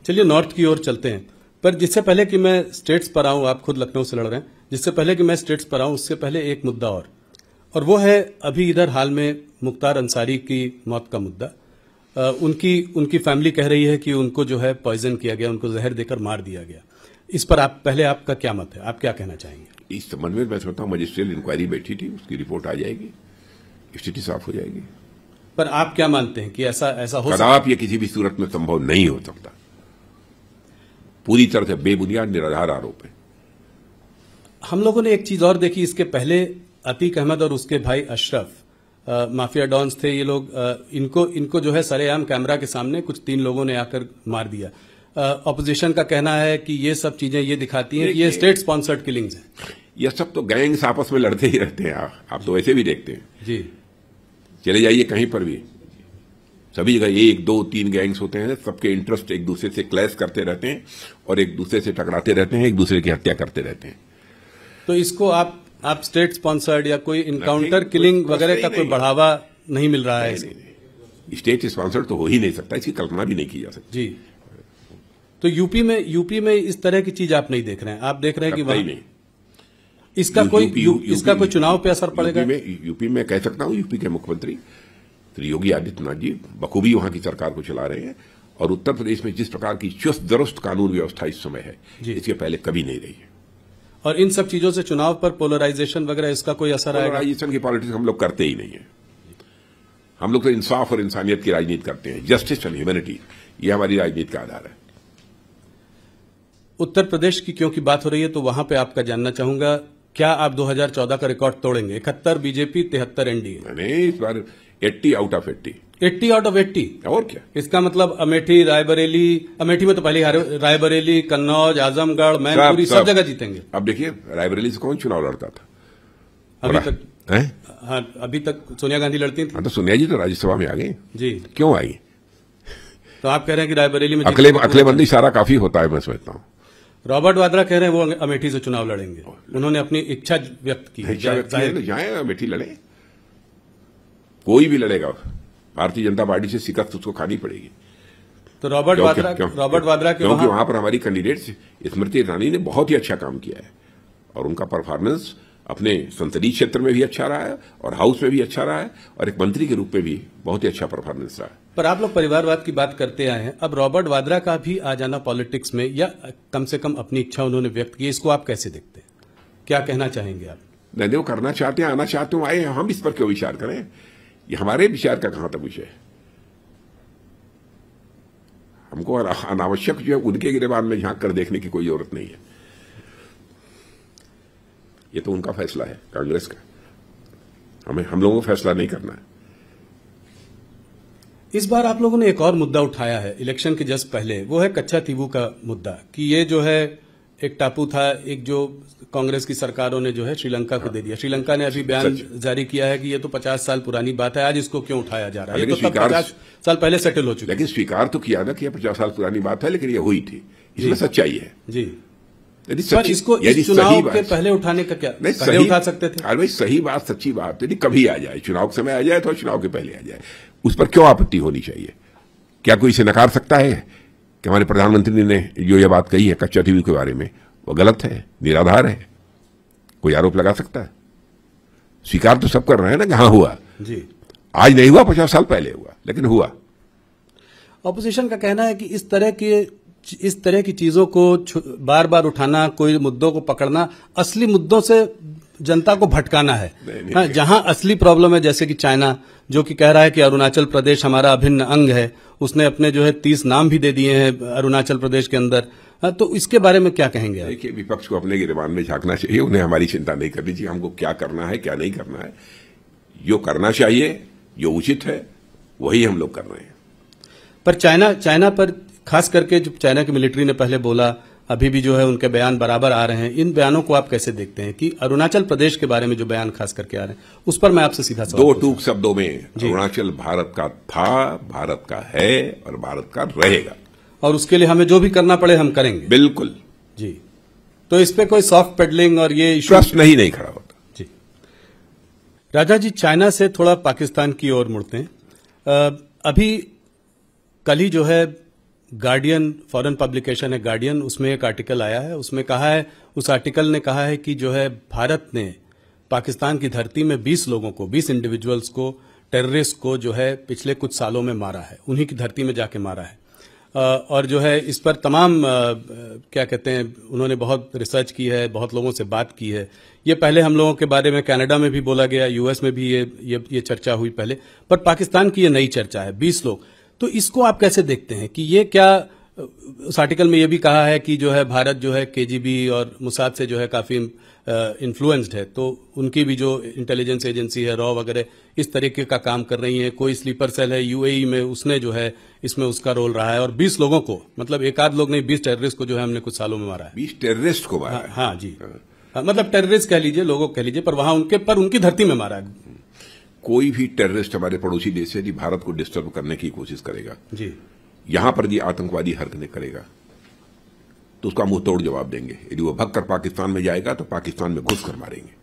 चलिए नॉर्थ की ओर चलते हैं पर जिससे पहले कि मैं स्टेट्स पर आऊं आप खुद लखनऊ से लड़ रहे हैं जिससे पहले कि मैं स्टेट्स पर आऊं उससे पहले एक मुद्दा और और वो है अभी इधर हाल में मुख्तार अंसारी की मौत का मुद्दा आ, उनकी उनकी फैमिली कह रही है कि उनको जो है पॉइजन किया गया उनको जहर देकर मार दिया गया इस पर आप पहले आपका क्या मत है आप क्या कहना चाहेंगे इस संबंध में मैं समझता हूँ मजिस्ट्रियल इंक्वायरी बैठी थी उसकी रिपोर्ट आ जाएगी स्थिति साफ हो जाएगी पर आप क्या मानते हैं कि ऐसा ऐसा हो कदाप ये किसी भी सूरत में संभव नहीं हो सकता पूरी तरह से बेबुनियाद निराधार आरोप है हम लोगों ने एक चीज और देखी इसके पहले अतीक अहमद और उसके भाई अशरफ आ, माफिया डॉन्स थे ये लोग आ, इनको इनको जो है सरेआम कैमरा के सामने कुछ तीन लोगों ने आकर मार दिया अपोजिशन का कहना है कि ये सब चीजें ये दिखाती हैं ये स्टेट स्पॉन्सर्ड किलिंग्स हैं ये सब तो गैंग्स आपस में लड़ते ही रहते हैं आप, आप तो वैसे भी देखते हैं जी चले जाइए कहीं पर भी सभी जगह एक दो तीन गैंग्स होते हैं सबके इंटरेस्ट एक दूसरे से क्लैश करते रहते हैं और एक दूसरे से टकराते रहते हैं एक दूसरे की हत्या करते रहते हैं तो इसको आप आप स्टेट स्पॉन्सर्ड या कोई इनकाउंटर किलिंग वगैरह का कोई बढ़ावा नहीं मिल रहा है स्टेट स्पॉन्सर्ड तो हो ही नहीं सकता इसकी कल्पना भी नहीं की जा सकती जी तो यूपी में यूपी में इस तरह की चीज आप नहीं देख रहे हैं आप देख रहे हैं कि वही नहीं इसका कोई इसका कोई चुनाव पे असर पड़ेगा यूपी में यूपी में कह सकता हूं यूपी के मुख्यमंत्री श्री योगी आदित्यनाथ जी बखूबी वहां की सरकार को चला रहे हैं और उत्तर प्रदेश में जिस प्रकार की चुस्त दुरुस्त कानून व्यवस्था इस समय है इसके पहले कभी नहीं रही है और इन सब चीजों से चुनाव पर पोलराइजेशन वगैरह इसका कोई असर आएगा पोलराइजेशन की पॉलिटिक्स हम लोग करते ही नहीं है हम लोग तो इंसाफ और इंसानियत की राजनीति करते हैं जस्टिस एंड ह्यूमैनिटी ये हमारी राजनीति का आधार है उत्तर प्रदेश की क्योंकि बात हो रही है तो वहां पे आपका जानना चाहूंगा क्या आप 2014 का रिकॉर्ड तोड़ेंगे इकहत्तर बीजेपी तिहत्तर एनडीए नहीं इस बार 80 आउट ऑफ 80 80 आउट ऑफ 80 और क्या इसका मतलब अमेठी रायबरेली अमेठी में तो पहले रायबरेली कन्नौज आजमगढ़ मैनपुरी सब, जगह जीतेंगे अब देखिए रायबरेली से कौन चुनाव लड़ता था अभी तक हाँ अभी तक सोनिया गांधी लड़ती थी हाँ, तो सोनिया जी तो राज्यसभा में आ गई जी क्यों आई तो आप कह रहे हैं कि रायबरेली में अकले अगले बंदी सारा काफी होता है मैं समझता हूँ रॉबर्ट वाड्रा कह रहे हैं वो अमेठी से चुनाव लड़ेंगे उन्होंने अपनी इच्छा व्यक्त की तो जाए अमेठी लड़े कोई भी लड़ेगा भारतीय जनता पार्टी से शिकस्त उसको खानी पड़ेगी तो रॉबर्ट वाड्रा रॉबर्ट वाड्रा क्योंकि वहां पर हमारी कैंडिडेट स्मृति ईरानी ने बहुत ही अच्छा काम किया है और उनका परफॉर्मेंस अपने संसदीय क्षेत्र में भी अच्छा रहा है और हाउस में भी अच्छा रहा है और एक मंत्री के रूप में भी बहुत ही अच्छा परफॉर्मेंस रहा है पर आप लोग परिवारवाद की बात करते आए हैं अब रॉबर्ट वाद्रा का भी आ जाना पॉलिटिक्स में या कम से कम अपनी इच्छा उन्होंने व्यक्त की इसको आप कैसे देखते हैं क्या कहना चाहेंगे आप नहीं वो करना चाहते हैं आना चाहते हो आए हम इस पर क्यों विचार करें ये हमारे विचार का कहां तक विषय है हमको अनावश्यक जो है उनके गिरेबान में झांक कर देखने की कोई जरूरत नहीं है ये तो उनका फैसला है कांग्रेस का हमें हम लोगों को फैसला नहीं करना है इस बार आप लोगों ने एक और मुद्दा उठाया है इलेक्शन के जस्ट पहले वो है कच्चा तीबू का मुद्दा कि ये जो है एक टापू था एक जो कांग्रेस की सरकारों ने जो है श्रीलंका को दे दिया श्रीलंका ने अभी बयान जारी किया है कि ये तो 50 साल पुरानी बात है आज इसको क्यों उठाया जा रहा है तो पचास साल पहले सेटल हो चुका लेकिन स्वीकार तो किया ना कि यह पचास साल पुरानी बात है लेकिन ये हुई थी इसमें सच्चाई है जी यदि इसको इस चुनाव के पहले उठाने का क्या नहीं पहले उठा सकते थे अरे भाई सही बात सच्ची बात यदि तो कभी आ जाए चुनाव के समय आ जाए तो चुनाव के पहले आ जाए उस पर क्यों आपत्ति होनी चाहिए क्या कोई इसे नकार सकता है कि हमारे प्रधानमंत्री ने जो ये बात कही है कच्चा टीवी के बारे में वो गलत है निराधार है कोई आरोप लगा सकता है स्वीकार तो सब कर रहे हैं ना कि हाँ हुआ जी आज नहीं हुआ पचास साल पहले हुआ लेकिन हुआ अपोजिशन का कहना है कि इस तरह के इस तरह की चीजों को बार बार उठाना कोई मुद्दों को पकड़ना असली मुद्दों से जनता को भटकाना है हाँ, जहां असली प्रॉब्लम है जैसे कि चाइना जो कि कह रहा है कि अरुणाचल प्रदेश हमारा अभिन्न अंग है उसने अपने जो है तीस नाम भी दे दिए हैं अरुणाचल प्रदेश के अंदर हाँ, तो इसके बारे में क्या कहेंगे देखिए विपक्ष को अपने गिरबान में झांकना चाहिए उन्हें हमारी चिंता नहीं करनी चाहिए हमको क्या करना है क्या नहीं करना है जो करना चाहिए जो उचित है वही हम लोग कर रहे हैं पर चाइना चाइना पर खास करके जो चाइना की मिलिट्री ने पहले बोला अभी भी जो है उनके बयान बराबर आ रहे हैं इन बयानों को आप कैसे देखते हैं कि अरुणाचल प्रदेश के बारे में जो बयान खास करके आ रहे हैं उस पर मैं आपसे सीधा दो टूक शब्दों में अरुणाचल भारत का था भारत का है और भारत का रहेगा और उसके लिए हमें जो भी करना पड़े हम करेंगे बिल्कुल जी तो इस पे कोई सॉफ्ट पेडलिंग और ये ट्रस्ट नहीं नहीं खड़ा होता जी राजा जी चाइना से थोड़ा पाकिस्तान की ओर मुड़ते हैं अभी कल ही जो है गार्डियन फॉरेन पब्लिकेशन है गार्डियन उसमें एक आर्टिकल आया है उसमें कहा है उस आर्टिकल ने कहा है कि जो है भारत ने पाकिस्तान की धरती में 20 लोगों को 20 इंडिविजुअल्स को टेररिस्ट को जो है पिछले कुछ सालों में मारा है उन्हीं की धरती में जाके मारा है और जो है इस पर तमाम क्या कहते हैं उन्होंने बहुत रिसर्च की है बहुत लोगों से बात की है ये पहले हम लोगों के बारे में कनाडा में भी बोला गया यूएस में भी ये ये, ये चर्चा हुई पहले पर पाकिस्तान की ये नई चर्चा है बीस लोग तो इसको आप कैसे देखते हैं कि ये क्या उस आर्टिकल में यह भी कहा है कि जो है भारत जो है केजीबी और मुसाद से जो है काफी इन्फ्लुएंस्ड है तो उनकी भी जो इंटेलिजेंस एजेंसी है रॉ वगैरह इस तरीके का काम कर रही है कोई स्लीपर सेल है यूएई में उसने जो है इसमें उसका रोल रहा है और 20 लोगों को मतलब एक आध लोग नहीं 20 टेररिस्ट को जो है हमने कुछ सालों में मारा है बीस टेररिस्ट को मारा हाँ, हाँ जी हाँ। हाँ, मतलब टेररिस्ट कह लीजिए लोगों कह लीजिए पर वहां उनके पर उनकी धरती में मारा है कोई भी टेररिस्ट हमारे पड़ोसी देश है जी भारत को डिस्टर्ब करने की कोशिश करेगा जी यहां पर यदि आतंकवादी हरकतें करेगा तो उसका मुंह तोड़ जवाब देंगे यदि वो भगकर पाकिस्तान में जाएगा तो पाकिस्तान में घुस कर मारेंगे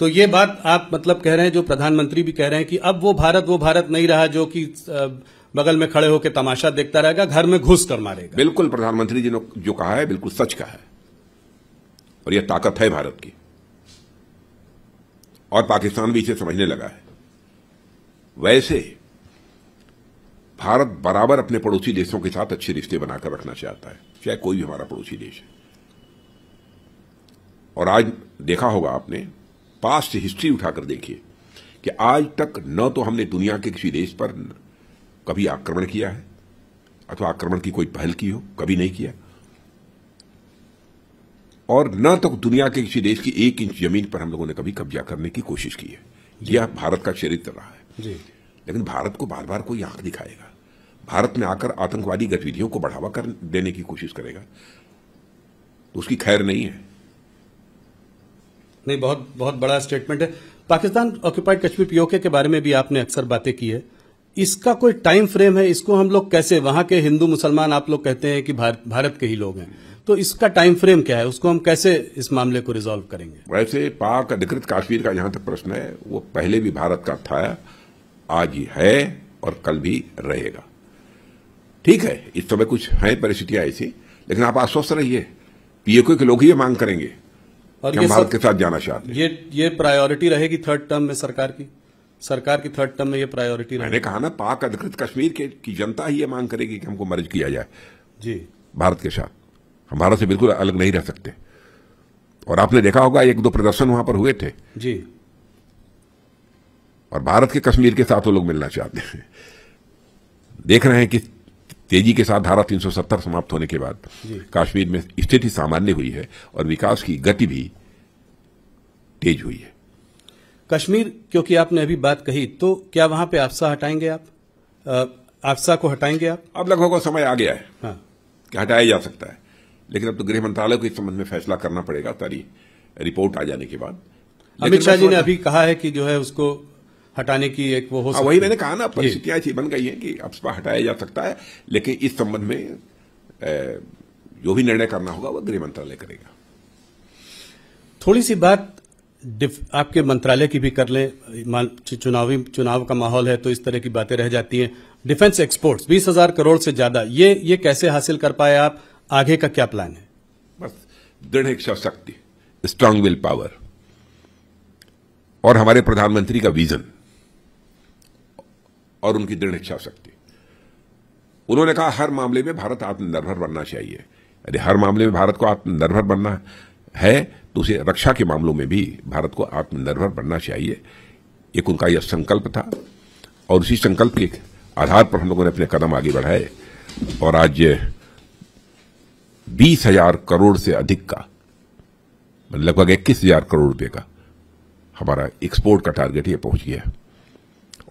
तो ये बात आप मतलब कह रहे हैं जो प्रधानमंत्री भी कह रहे हैं कि अब वो भारत वो भारत नहीं रहा जो कि बगल में खड़े होकर तमाशा देखता रहेगा घर में घुस कर मारेगा बिल्कुल प्रधानमंत्री जी ने जो कहा है बिल्कुल सच कहा है और यह ताकत है भारत की और पाकिस्तान भी इसे समझने लगा है वैसे भारत बराबर अपने पड़ोसी देशों के साथ अच्छे रिश्ते बनाकर रखना चाहता है चाहे कोई भी हमारा पड़ोसी देश है और आज देखा होगा आपने पास्ट हिस्ट्री उठाकर देखिए कि आज तक न तो हमने दुनिया के किसी देश पर कभी आक्रमण किया है अथवा आक्रमण की कोई पहल की हो कभी नहीं किया और न तो दुनिया के किसी देश की एक इंच जमीन पर हम लोगों ने कभी कब्जा करने की कोशिश की है यह भारत का चरित्र रहा है जी लेकिन भारत को बार बार कोई आंख दिखाएगा भारत में आकर आतंकवादी गतिविधियों को बढ़ावा कर देने की कोशिश करेगा तो उसकी खैर नहीं है नहीं बहुत बहुत बड़ा स्टेटमेंट है पाकिस्तान ऑक्यूपाइड कश्मीर पीओके के बारे में भी आपने अक्सर बातें की है इसका कोई टाइम फ्रेम है इसको हम लोग कैसे वहां के हिंदू मुसलमान आप लोग कहते हैं कि भारत भारत के ही लोग हैं तो इसका टाइम फ्रेम क्या है उसको हम कैसे इस मामले को रिजोल्व करेंगे वैसे पाक अधिकृत कश्मीर का जहां तक प्रश्न है वो पहले भी भारत का था आज ही है और कल भी रहेगा ठीक है इस समय कुछ है परिस्थितियां ऐसी लेकिन आप आश्वस्त रहिए पीएको के लोग ही ये मांग करेंगे और ये भारत के साथ जाना चाहते ये ये प्रायोरिटी रहेगी थर्ड टर्म में सरकार की सरकार की थर्ड टर्म में ये प्रायोरिटी मैंने कहा ना पाक अधिकृत कश्मीर के की जनता ही ये मांग करेगी कि हमको मर्ज किया जाए जी भारत के साथ हम भारत से बिल्कुल अलग नहीं रह सकते और आपने देखा होगा एक दो प्रदर्शन वहां पर हुए थे जी और भारत के कश्मीर के साथ वो लोग मिलना चाहते हैं देख रहे हैं कि तेजी के साथ धारा 370 समाप्त होने के बाद कश्मीर में स्थिति सामान्य हुई है और विकास की गति भी तेज हुई है कश्मीर क्योंकि आपने अभी बात कही तो क्या वहां पे आपसा हटाएंगे आप आपसा को हटाएंगे आप अब लगभग समय आ गया है हाँ। कि हटाया जा सकता है लेकिन अब तो गृह मंत्रालय को इस संबंध में फैसला करना पड़ेगा तारी रिपोर्ट आ जाने के बाद अमित शाह जी ने अभी कहा है कि जो है उसको हटाने की एक वो हो हाँ, सकती वही मैंने कहा ना परिस्थितियां ऐसी बन गई हैं कि अफसपा हटाया जा सकता है लेकिन इस संबंध में जो भी निर्णय करना होगा वह गृह मंत्रालय करेगा थोड़ी सी बात आपके मंत्रालय की भी कर लें चुनावी चुनाव का माहौल है तो इस तरह की बातें रह जाती हैं डिफेंस एक्सपोर्ट्स बीस हजार करोड़ से ज्यादा ये ये कैसे हासिल कर पाए आप आगे का क्या प्लान है बस दृढ़ इच्छा शक्ति स्ट्रांग विल पावर और हमारे प्रधानमंत्री का विजन और उनकी दृढ़ इच्छा शक्ति उन्होंने कहा हर मामले में भारत आत्मनिर्भर बनना चाहिए यदि हर मामले में भारत को आत्मनिर्भर बनना है तो उसे रक्षा के मामलों में भी भारत को आत्मनिर्भर बनना चाहिए एक उनका यह संकल्प था और उसी संकल्प के आधार पर हम लोगों ने अपने कदम आगे बढ़ाए और आज बीस हजार करोड़ से अधिक का लगभग इक्कीस हजार करोड़ रुपए का हमारा एक्सपोर्ट का टारगेट ये पहुंच गया है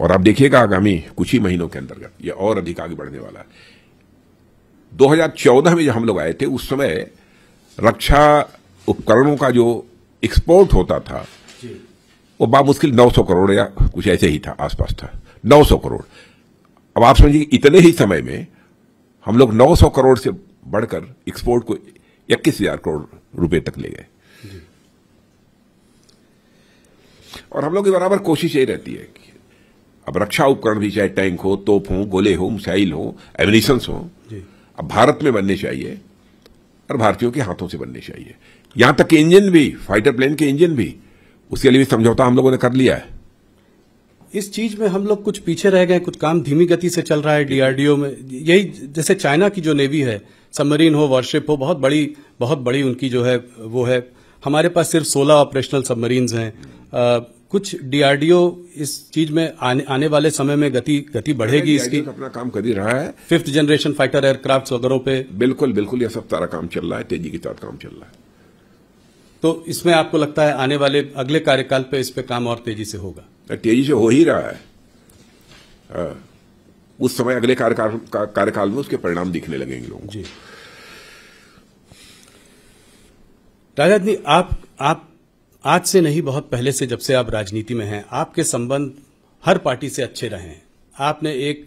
और आप देखिएगा आगामी कुछ ही महीनों के अंतर्गत यह और अधिक आगे बढ़ने वाला है 2014 में जब हम लोग आए थे उस समय रक्षा उपकरणों का जो एक्सपोर्ट होता था वो बामुश्किल 900 करोड़ या कुछ ऐसे ही था आसपास था 900 करोड़ अब आप समझिए इतने ही समय में हम लोग 900 करोड़ से बढ़कर एक्सपोर्ट को इक्कीस हजार करोड़ रुपए तक ले गए और हम लोग की बराबर कोशिश यही रहती है कि अब रक्षा उपकरण भी चाहे टैंक हो तोप हो गोले हो मिसाइल हो एमिनिशंस हो अब भारत में बनने चाहिए और भारतीयों के हाथों से बनने चाहिए यहां तक के इंजन भी फाइटर प्लेन के इंजन भी उसके लिए भी समझौता हम लोगों ने कर लिया है इस चीज में हम लोग कुछ पीछे रह गए कुछ काम धीमी गति से चल रहा है डीआरडीओ में यही जैसे चाइना की जो नेवी है सबमरीन हो वॉरशिप हो बहुत बड़ी बहुत बड़ी उनकी जो है वो है हमारे पास सिर्फ सोलह ऑपरेशनल सबमरीन्स हैं कुछ डीआरडीओ इस चीज में आने, आने वाले समय में गति गति बढ़ेगी इसकी तो अपना काम कर ही रहा है फिफ्थ जनरेशन फाइटर एयरक्राफ्ट वगैरह पे बिल्कुल बिल्कुल यह सब सारा काम चल रहा है तेजी के साथ काम चल रहा है तो इसमें आपको लगता है आने वाले अगले कार्यकाल पे इस पे काम और तेजी से होगा तेजी से हो ही रहा है आ, उस समय अगले कार्यकाल में उसके परिणाम दिखने लगेंगे लोगों जी राजा जी आप आप आज से नहीं बहुत पहले से जब से आप राजनीति में हैं आपके संबंध हर पार्टी से अच्छे रहे हैं आपने एक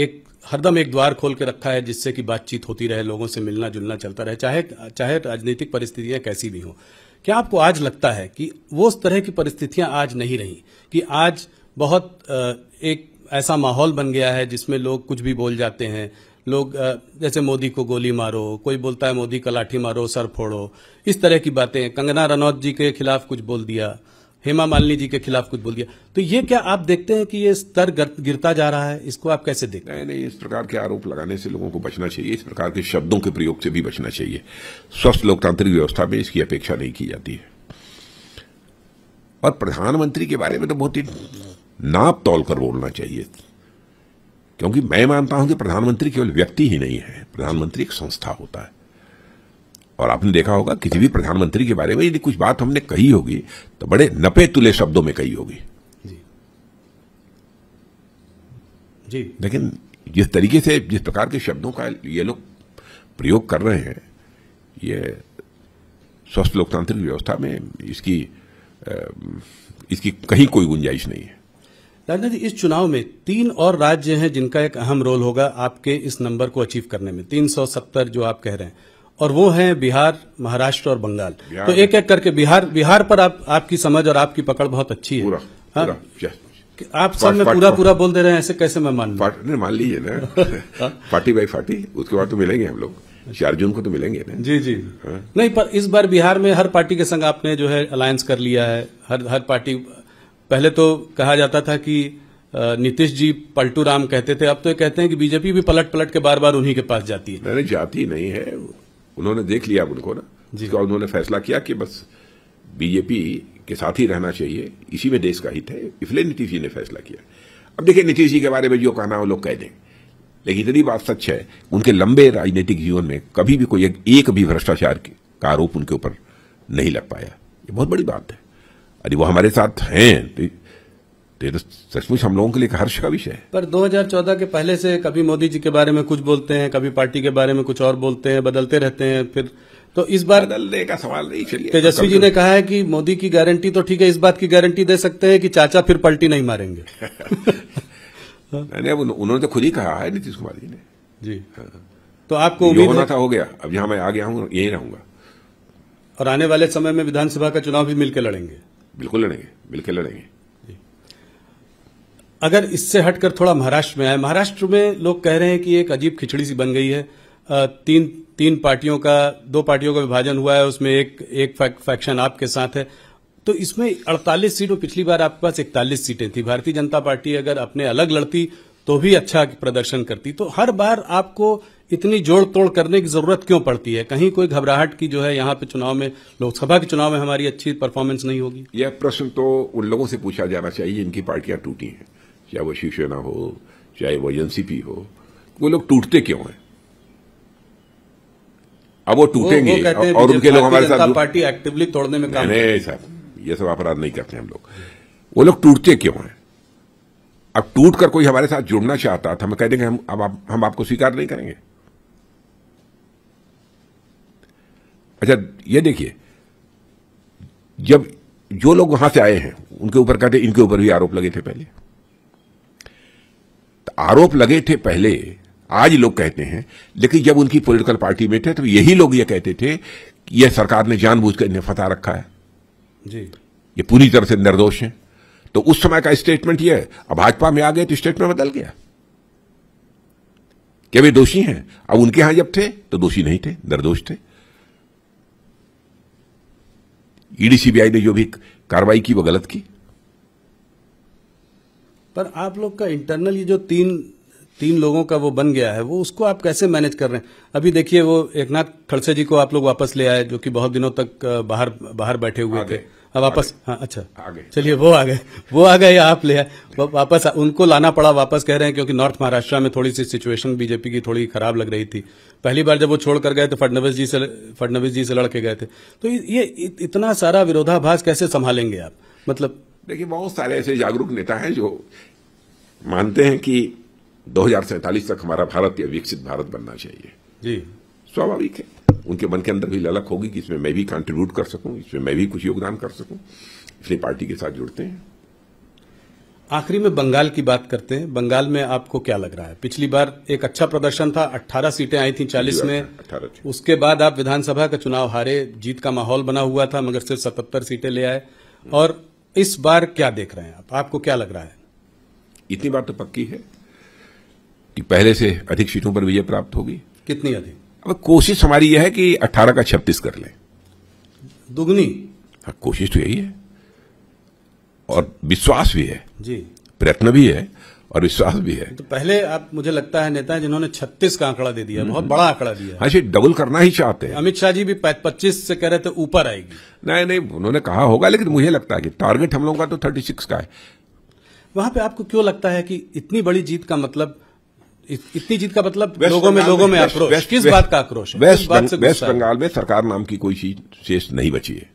एक हरदम एक द्वार खोल के रखा है जिससे कि बातचीत होती रहे लोगों से मिलना जुलना चलता रहे चाहे चाहे राजनीतिक परिस्थितियां कैसी भी हों क्या आपको आज लगता है कि वो उस तरह की परिस्थितियां आज नहीं रही कि आज बहुत एक ऐसा माहौल बन गया है जिसमें लोग कुछ भी बोल जाते हैं लोग जैसे मोदी को गोली मारो कोई बोलता है मोदी का लाठी मारो सर फोड़ो इस तरह की बातें कंगना रनौत जी के खिलाफ कुछ बोल दिया हेमा मालिनी जी के खिलाफ कुछ बोल दिया तो ये क्या आप देखते हैं कि ये स्तर गिरता जा रहा है इसको आप कैसे देखते हैं नहीं इस प्रकार के आरोप लगाने से लोगों को बचना चाहिए इस प्रकार के शब्दों के प्रयोग से भी बचना चाहिए स्वस्थ लोकतांत्रिक व्यवस्था में इसकी अपेक्षा नहीं की जाती है और प्रधानमंत्री के बारे में तो बहुत ही नाप तोल कर बोलना चाहिए क्योंकि मैं मानता हूं कि प्रधानमंत्री केवल व्यक्ति ही नहीं है प्रधानमंत्री एक संस्था होता है और आपने देखा होगा किसी भी प्रधानमंत्री के बारे में यदि कुछ बात हमने कही होगी तो बड़े नपे तुले शब्दों में कही होगी जी लेकिन जिस तरीके से जिस प्रकार के शब्दों का ये लोग प्रयोग कर रहे हैं ये स्वस्थ लोकतांत्रिक व्यवस्था में इसकी इसकी कहीं कोई गुंजाइश नहीं है राजनाथ जी इस चुनाव में तीन और राज्य हैं जिनका एक अहम रोल होगा आपके इस नंबर को अचीव करने में 370 जो आप कह रहे हैं और वो हैं बिहार महाराष्ट्र और बंगाल तो एक एक करके बिहार बिहार पर आप आपकी समझ और आपकी पकड़ बहुत अच्छी है पूरा, हाँ? पूरा, आप सब में पूरा पूरा बोल दे रहे हैं ऐसे कैसे मैं मान नहीं मान लीजिए ना हाँ? पार्टी बाई पार्टी उसके बाद तो मिलेंगे हम लोग चार जून को तो मिलेंगे ना जी जी हाँ। नहीं पर इस बार बिहार में हर पार्टी के संग आपने जो है अलायंस कर लिया है हर हर पार्टी पहले तो कहा जाता था कि नीतीश जी पलटू राम कहते थे अब तो कहते हैं कि बीजेपी भी पलट पलट के बार बार उन्हीं के पास जाती है नहीं जाती नहीं है उन्होंने देख लिया उनको ना जी उन्होंने फैसला किया कि बस बीजेपी के साथ ही रहना चाहिए इसी में देश का हित है इसलिए नीतीश जी ने फैसला किया अब देखिए नीतीश जी के बारे में जो कहना वो लोग कह दें लेकिन इतनी बात सच है उनके लंबे राजनीतिक जीवन में कभी भी कोई एक, एक भी भ्रष्टाचार का आरोप उनके ऊपर नहीं लग पाया ये बहुत बड़ी बात है अरे वो हमारे साथ हैं तो सचमुच हम लोगों के लिए हर्ष का विषय है पर 2014 के पहले से कभी मोदी जी के बारे में कुछ बोलते हैं कभी पार्टी के बारे में कुछ और बोलते हैं बदलते रहते हैं फिर तो इस बार बदलने का सवाल नहीं चलिए तेजस्वी जी ने कहा है कि मोदी की गारंटी तो ठीक है इस बात की गारंटी दे सकते हैं कि चाचा फिर पलटी नहीं मारेंगे नहीं उन्होंने तो खुद ही कहा है नीतीश कुमार जी ने जी हाँ। तो आपको होना था हो गया अब यहां मैं आ गया यही रहूंगा और आने वाले समय में विधानसभा का चुनाव भी मिलकर लड़ेंगे बिल्कुल लड़ेंगे बिल्कुल लड़ेंगे अगर इससे हटकर थोड़ा महाराष्ट्र में आए महाराष्ट्र में लोग कह रहे हैं कि एक अजीब खिचड़ी सी बन गई है तीन तीन पार्टियों का दो पार्टियों का विभाजन हुआ है उसमें एक एक फैक्शन आपके साथ है तो इसमें 48 सीटों पिछली बार आपके पास इकतालीस सीटें थी भारतीय जनता पार्टी अगर अपने अलग लड़ती तो भी अच्छा प्रदर्शन करती तो हर बार आपको इतनी जोड़ तोड़ करने की जरूरत क्यों पड़ती है कहीं कोई घबराहट की जो है यहाँ पे चुनाव में लोकसभा के चुनाव में हमारी अच्छी परफॉर्मेंस नहीं होगी यह प्रश्न तो उन लोगों से पूछा जाना चाहिए जिनकी पार्टियां टूटी हैं चाहे वो शिवसेना हो चाहे वो एनसीपी हो वो लोग टूटते क्यों है अब वो टूटेंगे और उनके लोग हमारे साथ पार्टी एक्टिवली तोड़ने में काम साहब ये सब अपराध नहीं करते हम लोग वो लोग टूटते क्यों है अब टूट कर कोई हमारे साथ जुड़ना चाहता था हम कह देंगे हम अब आप, हम आपको स्वीकार नहीं करेंगे अच्छा ये देखिए जब जो लोग वहां से आए हैं उनके ऊपर कहते इनके ऊपर भी आरोप लगे थे पहले तो आरोप लगे थे पहले आज लोग कहते हैं लेकिन जब उनकी पॉलिटिकल पार्टी में थे तो यही लोग ये कहते थे कि यह सरकार ने जानबूझकर इन्हें फंसा रखा है जी ये पूरी तरह से निर्दोष है तो उस समय का स्टेटमेंट यह है अब भाजपा में आ गए तो स्टेटमेंट बदल गया क्या वे दोषी हैं अब उनके यहां जब थे तो दोषी नहीं थे निर्दोष थे ईडी सीबीआई ने जो भी कार्रवाई की वो गलत की पर आप लोग का इंटरनल ये जो तीन तीन लोगों का वो बन गया है वो उसको आप कैसे मैनेज कर रहे हैं अभी देखिए वो एक नाथ खड़से जी को आप लोग वापस ले आए जो कि बहुत दिनों तक बाहर बाहर बैठे हुए थे हाँ, वापस हाँ अच्छा आ गए चलिए वो आ गए वो आ गए आप ले वापस उनको लाना पड़ा वापस कह रहे हैं क्योंकि नॉर्थ महाराष्ट्र में थोड़ी सी सिचुएशन बीजेपी की थोड़ी खराब लग रही थी पहली बार जब वो छोड़ कर गए तो फडनवीस जी से फडनवीस जी से लड़के गए थे तो ये इतना सारा विरोधाभास कैसे संभालेंगे आप मतलब देखिए बहुत सारे ऐसे जागरूक नेता हैं जो मानते हैं कि दो तक हमारा भारत या विकसित भारत बनना चाहिए जी स्वाभाविक है उनके मन के अंदर भी ललक होगी कि इसमें मैं भी कंट्रीब्यूट कर सकूं इसमें मैं भी कुछ योगदान कर सकूं इसलिए पार्टी के साथ जुड़ते हैं आखिरी में बंगाल की बात करते हैं बंगाल में आपको क्या लग रहा है पिछली बार एक अच्छा प्रदर्शन था 18 सीटें आई थी 40 में अट्ठारह उसके बाद आप विधानसभा का चुनाव हारे जीत का माहौल बना हुआ था मगर सिर्फ सतहत्तर सीटें ले आए और इस बार क्या देख रहे हैं आप आपको क्या लग रहा है इतनी बात तो पक्की है कि पहले से अधिक सीटों पर विजय प्राप्त होगी कितनी अधिक अब कोशिश हमारी यह है कि 18 का 36 कर लें दुगनी हाँ कोशिश तो यही है और विश्वास भी है जी प्रयत्न भी है और विश्वास भी है तो पहले आप मुझे लगता है नेता जिन्होंने 36 का आंकड़ा दे दिया हम्म। बहुत बड़ा आंकड़ा दिया हाँ जी डबल करना ही चाहते हैं अमित शाह जी भी 25 से कह रहे थे ऊपर आएगी नहीं नहीं उन्होंने कहा होगा लेकिन मुझे लगता है कि टारगेट हम लोगों का तो 36 का है वहां पे आपको क्यों लगता है कि इतनी बड़ी जीत का मतलब इतनी जीत का मतलब लोगों में लोगों में आक्रोश किस बात का आक्रोश है वेस्ट बात वेस्ट बंगाल में सरकार नाम की कोई चीज शेष नहीं बची है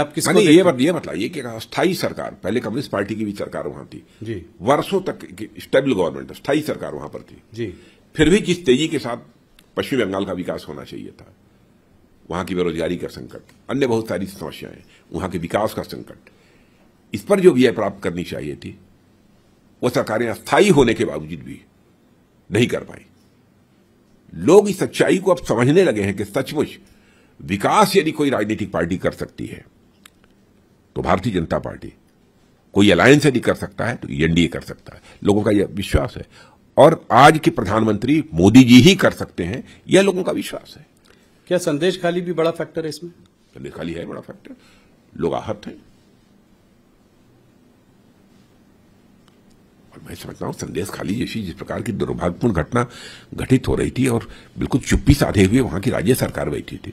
आप किसको ये ये बताइए कि स्थायी सरकार पहले कम्युनिस्ट पार्टी की भी सरकार वहां थी जी वर्षों तक स्टेबल गवर्नमेंट स्थायी सरकार वहां पर थी जी फिर भी जिस तेजी के साथ पश्चिम बंगाल का विकास होना चाहिए था वहां की बेरोजगारी का संकट अन्य बहुत सारी समस्याएं वहां के विकास का संकट इस पर जो भी प्राप्त करनी चाहिए थी वो सरकारें अस्थायी होने के बावजूद भी नहीं कर पाई लोग इस सच्चाई को अब समझने लगे हैं कि सचमुच विकास यदि कोई राजनीतिक पार्टी कर सकती है तो भारतीय जनता पार्टी कोई अलायंस यदि कर सकता है तो एनडीए कर सकता है लोगों का यह विश्वास है और आज के प्रधानमंत्री मोदी जी ही कर सकते हैं यह लोगों का विश्वास है क्या संदेश खाली भी बड़ा फैक्टर है इसमें संदेश खाली है बड़ा फैक्टर लोग आहत हैं मैं समझता हूँ संदेश खाली जैसी जिस प्रकार की दुर्भाग्यपूर्ण घटना घटित हो रही थी और बिल्कुल चुप्पी साधे हुए वहां की राज्य सरकार बैठी थी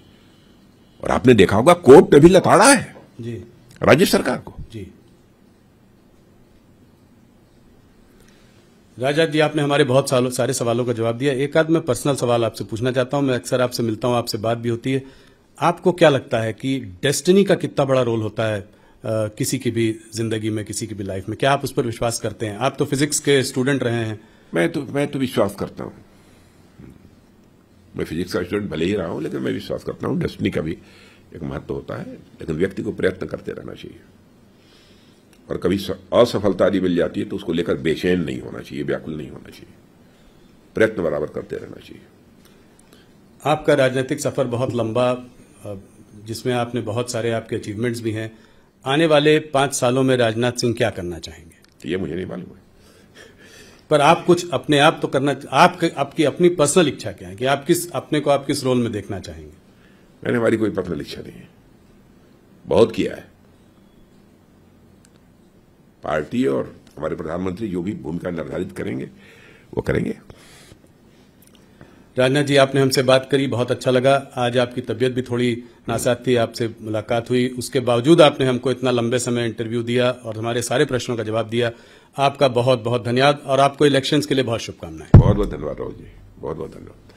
और आपने देखा होगा कोर्ट ने भी लताड़ा है जी राज्य सरकार को जी राजा जी आपने हमारे बहुत सालों सारे सवालों का जवाब दिया एक आध मैं पर्सनल सवाल आपसे पूछना चाहता हूं मैं अक्सर आपसे मिलता हूं आपसे बात भी होती है आपको क्या लगता है कि डेस्टिनी का कितना बड़ा रोल होता है किसी की भी जिंदगी में किसी की भी लाइफ में क्या आप उस पर विश्वास करते हैं आप तो फिजिक्स के स्टूडेंट रहे हैं मैं तो मैं तो विश्वास करता हूँ मैं फिजिक्स का स्टूडेंट भले ही रहा हूँ लेकिन मैं विश्वास करता हूँ डेस्टनी का भी एक महत्व होता है लेकिन व्यक्ति को प्रयत्न करते रहना चाहिए और कभी असफलता यदि मिल जाती है तो उसको लेकर बेचैन नहीं होना चाहिए व्याकुल नहीं होना चाहिए प्रयत्न बराबर करते रहना चाहिए आपका राजनीतिक सफर बहुत लंबा जिसमें आपने बहुत सारे आपके अचीवमेंट्स भी हैं आने वाले पांच सालों में राजनाथ सिंह क्या करना चाहेंगे तो ये मुझे नहीं मालूम है पर आप कुछ अपने आप तो करना आप आपकी अपनी पर्सनल इच्छा क्या है कि आप किस अपने को आप किस रोल में देखना चाहेंगे मैंने हमारी कोई पर्सनल इच्छा नहीं है बहुत किया है पार्टी और हमारे प्रधानमंत्री जो भी भूमिका निर्धारित करेंगे वो करेंगे राजनाथ जी आपने हमसे बात करी बहुत अच्छा लगा आज आपकी तबीयत भी थोड़ी नासात थी आपसे मुलाकात हुई उसके बावजूद आपने हमको इतना लंबे समय इंटरव्यू दिया और हमारे सारे प्रश्नों का जवाब दिया आपका बहुत बहुत धन्यवाद और आपको इलेक्शंस के लिए बहुत शुभकामनाएं बहुत बहुत धन्यवाद राहुल जी बहुत बहुत धन्यवाद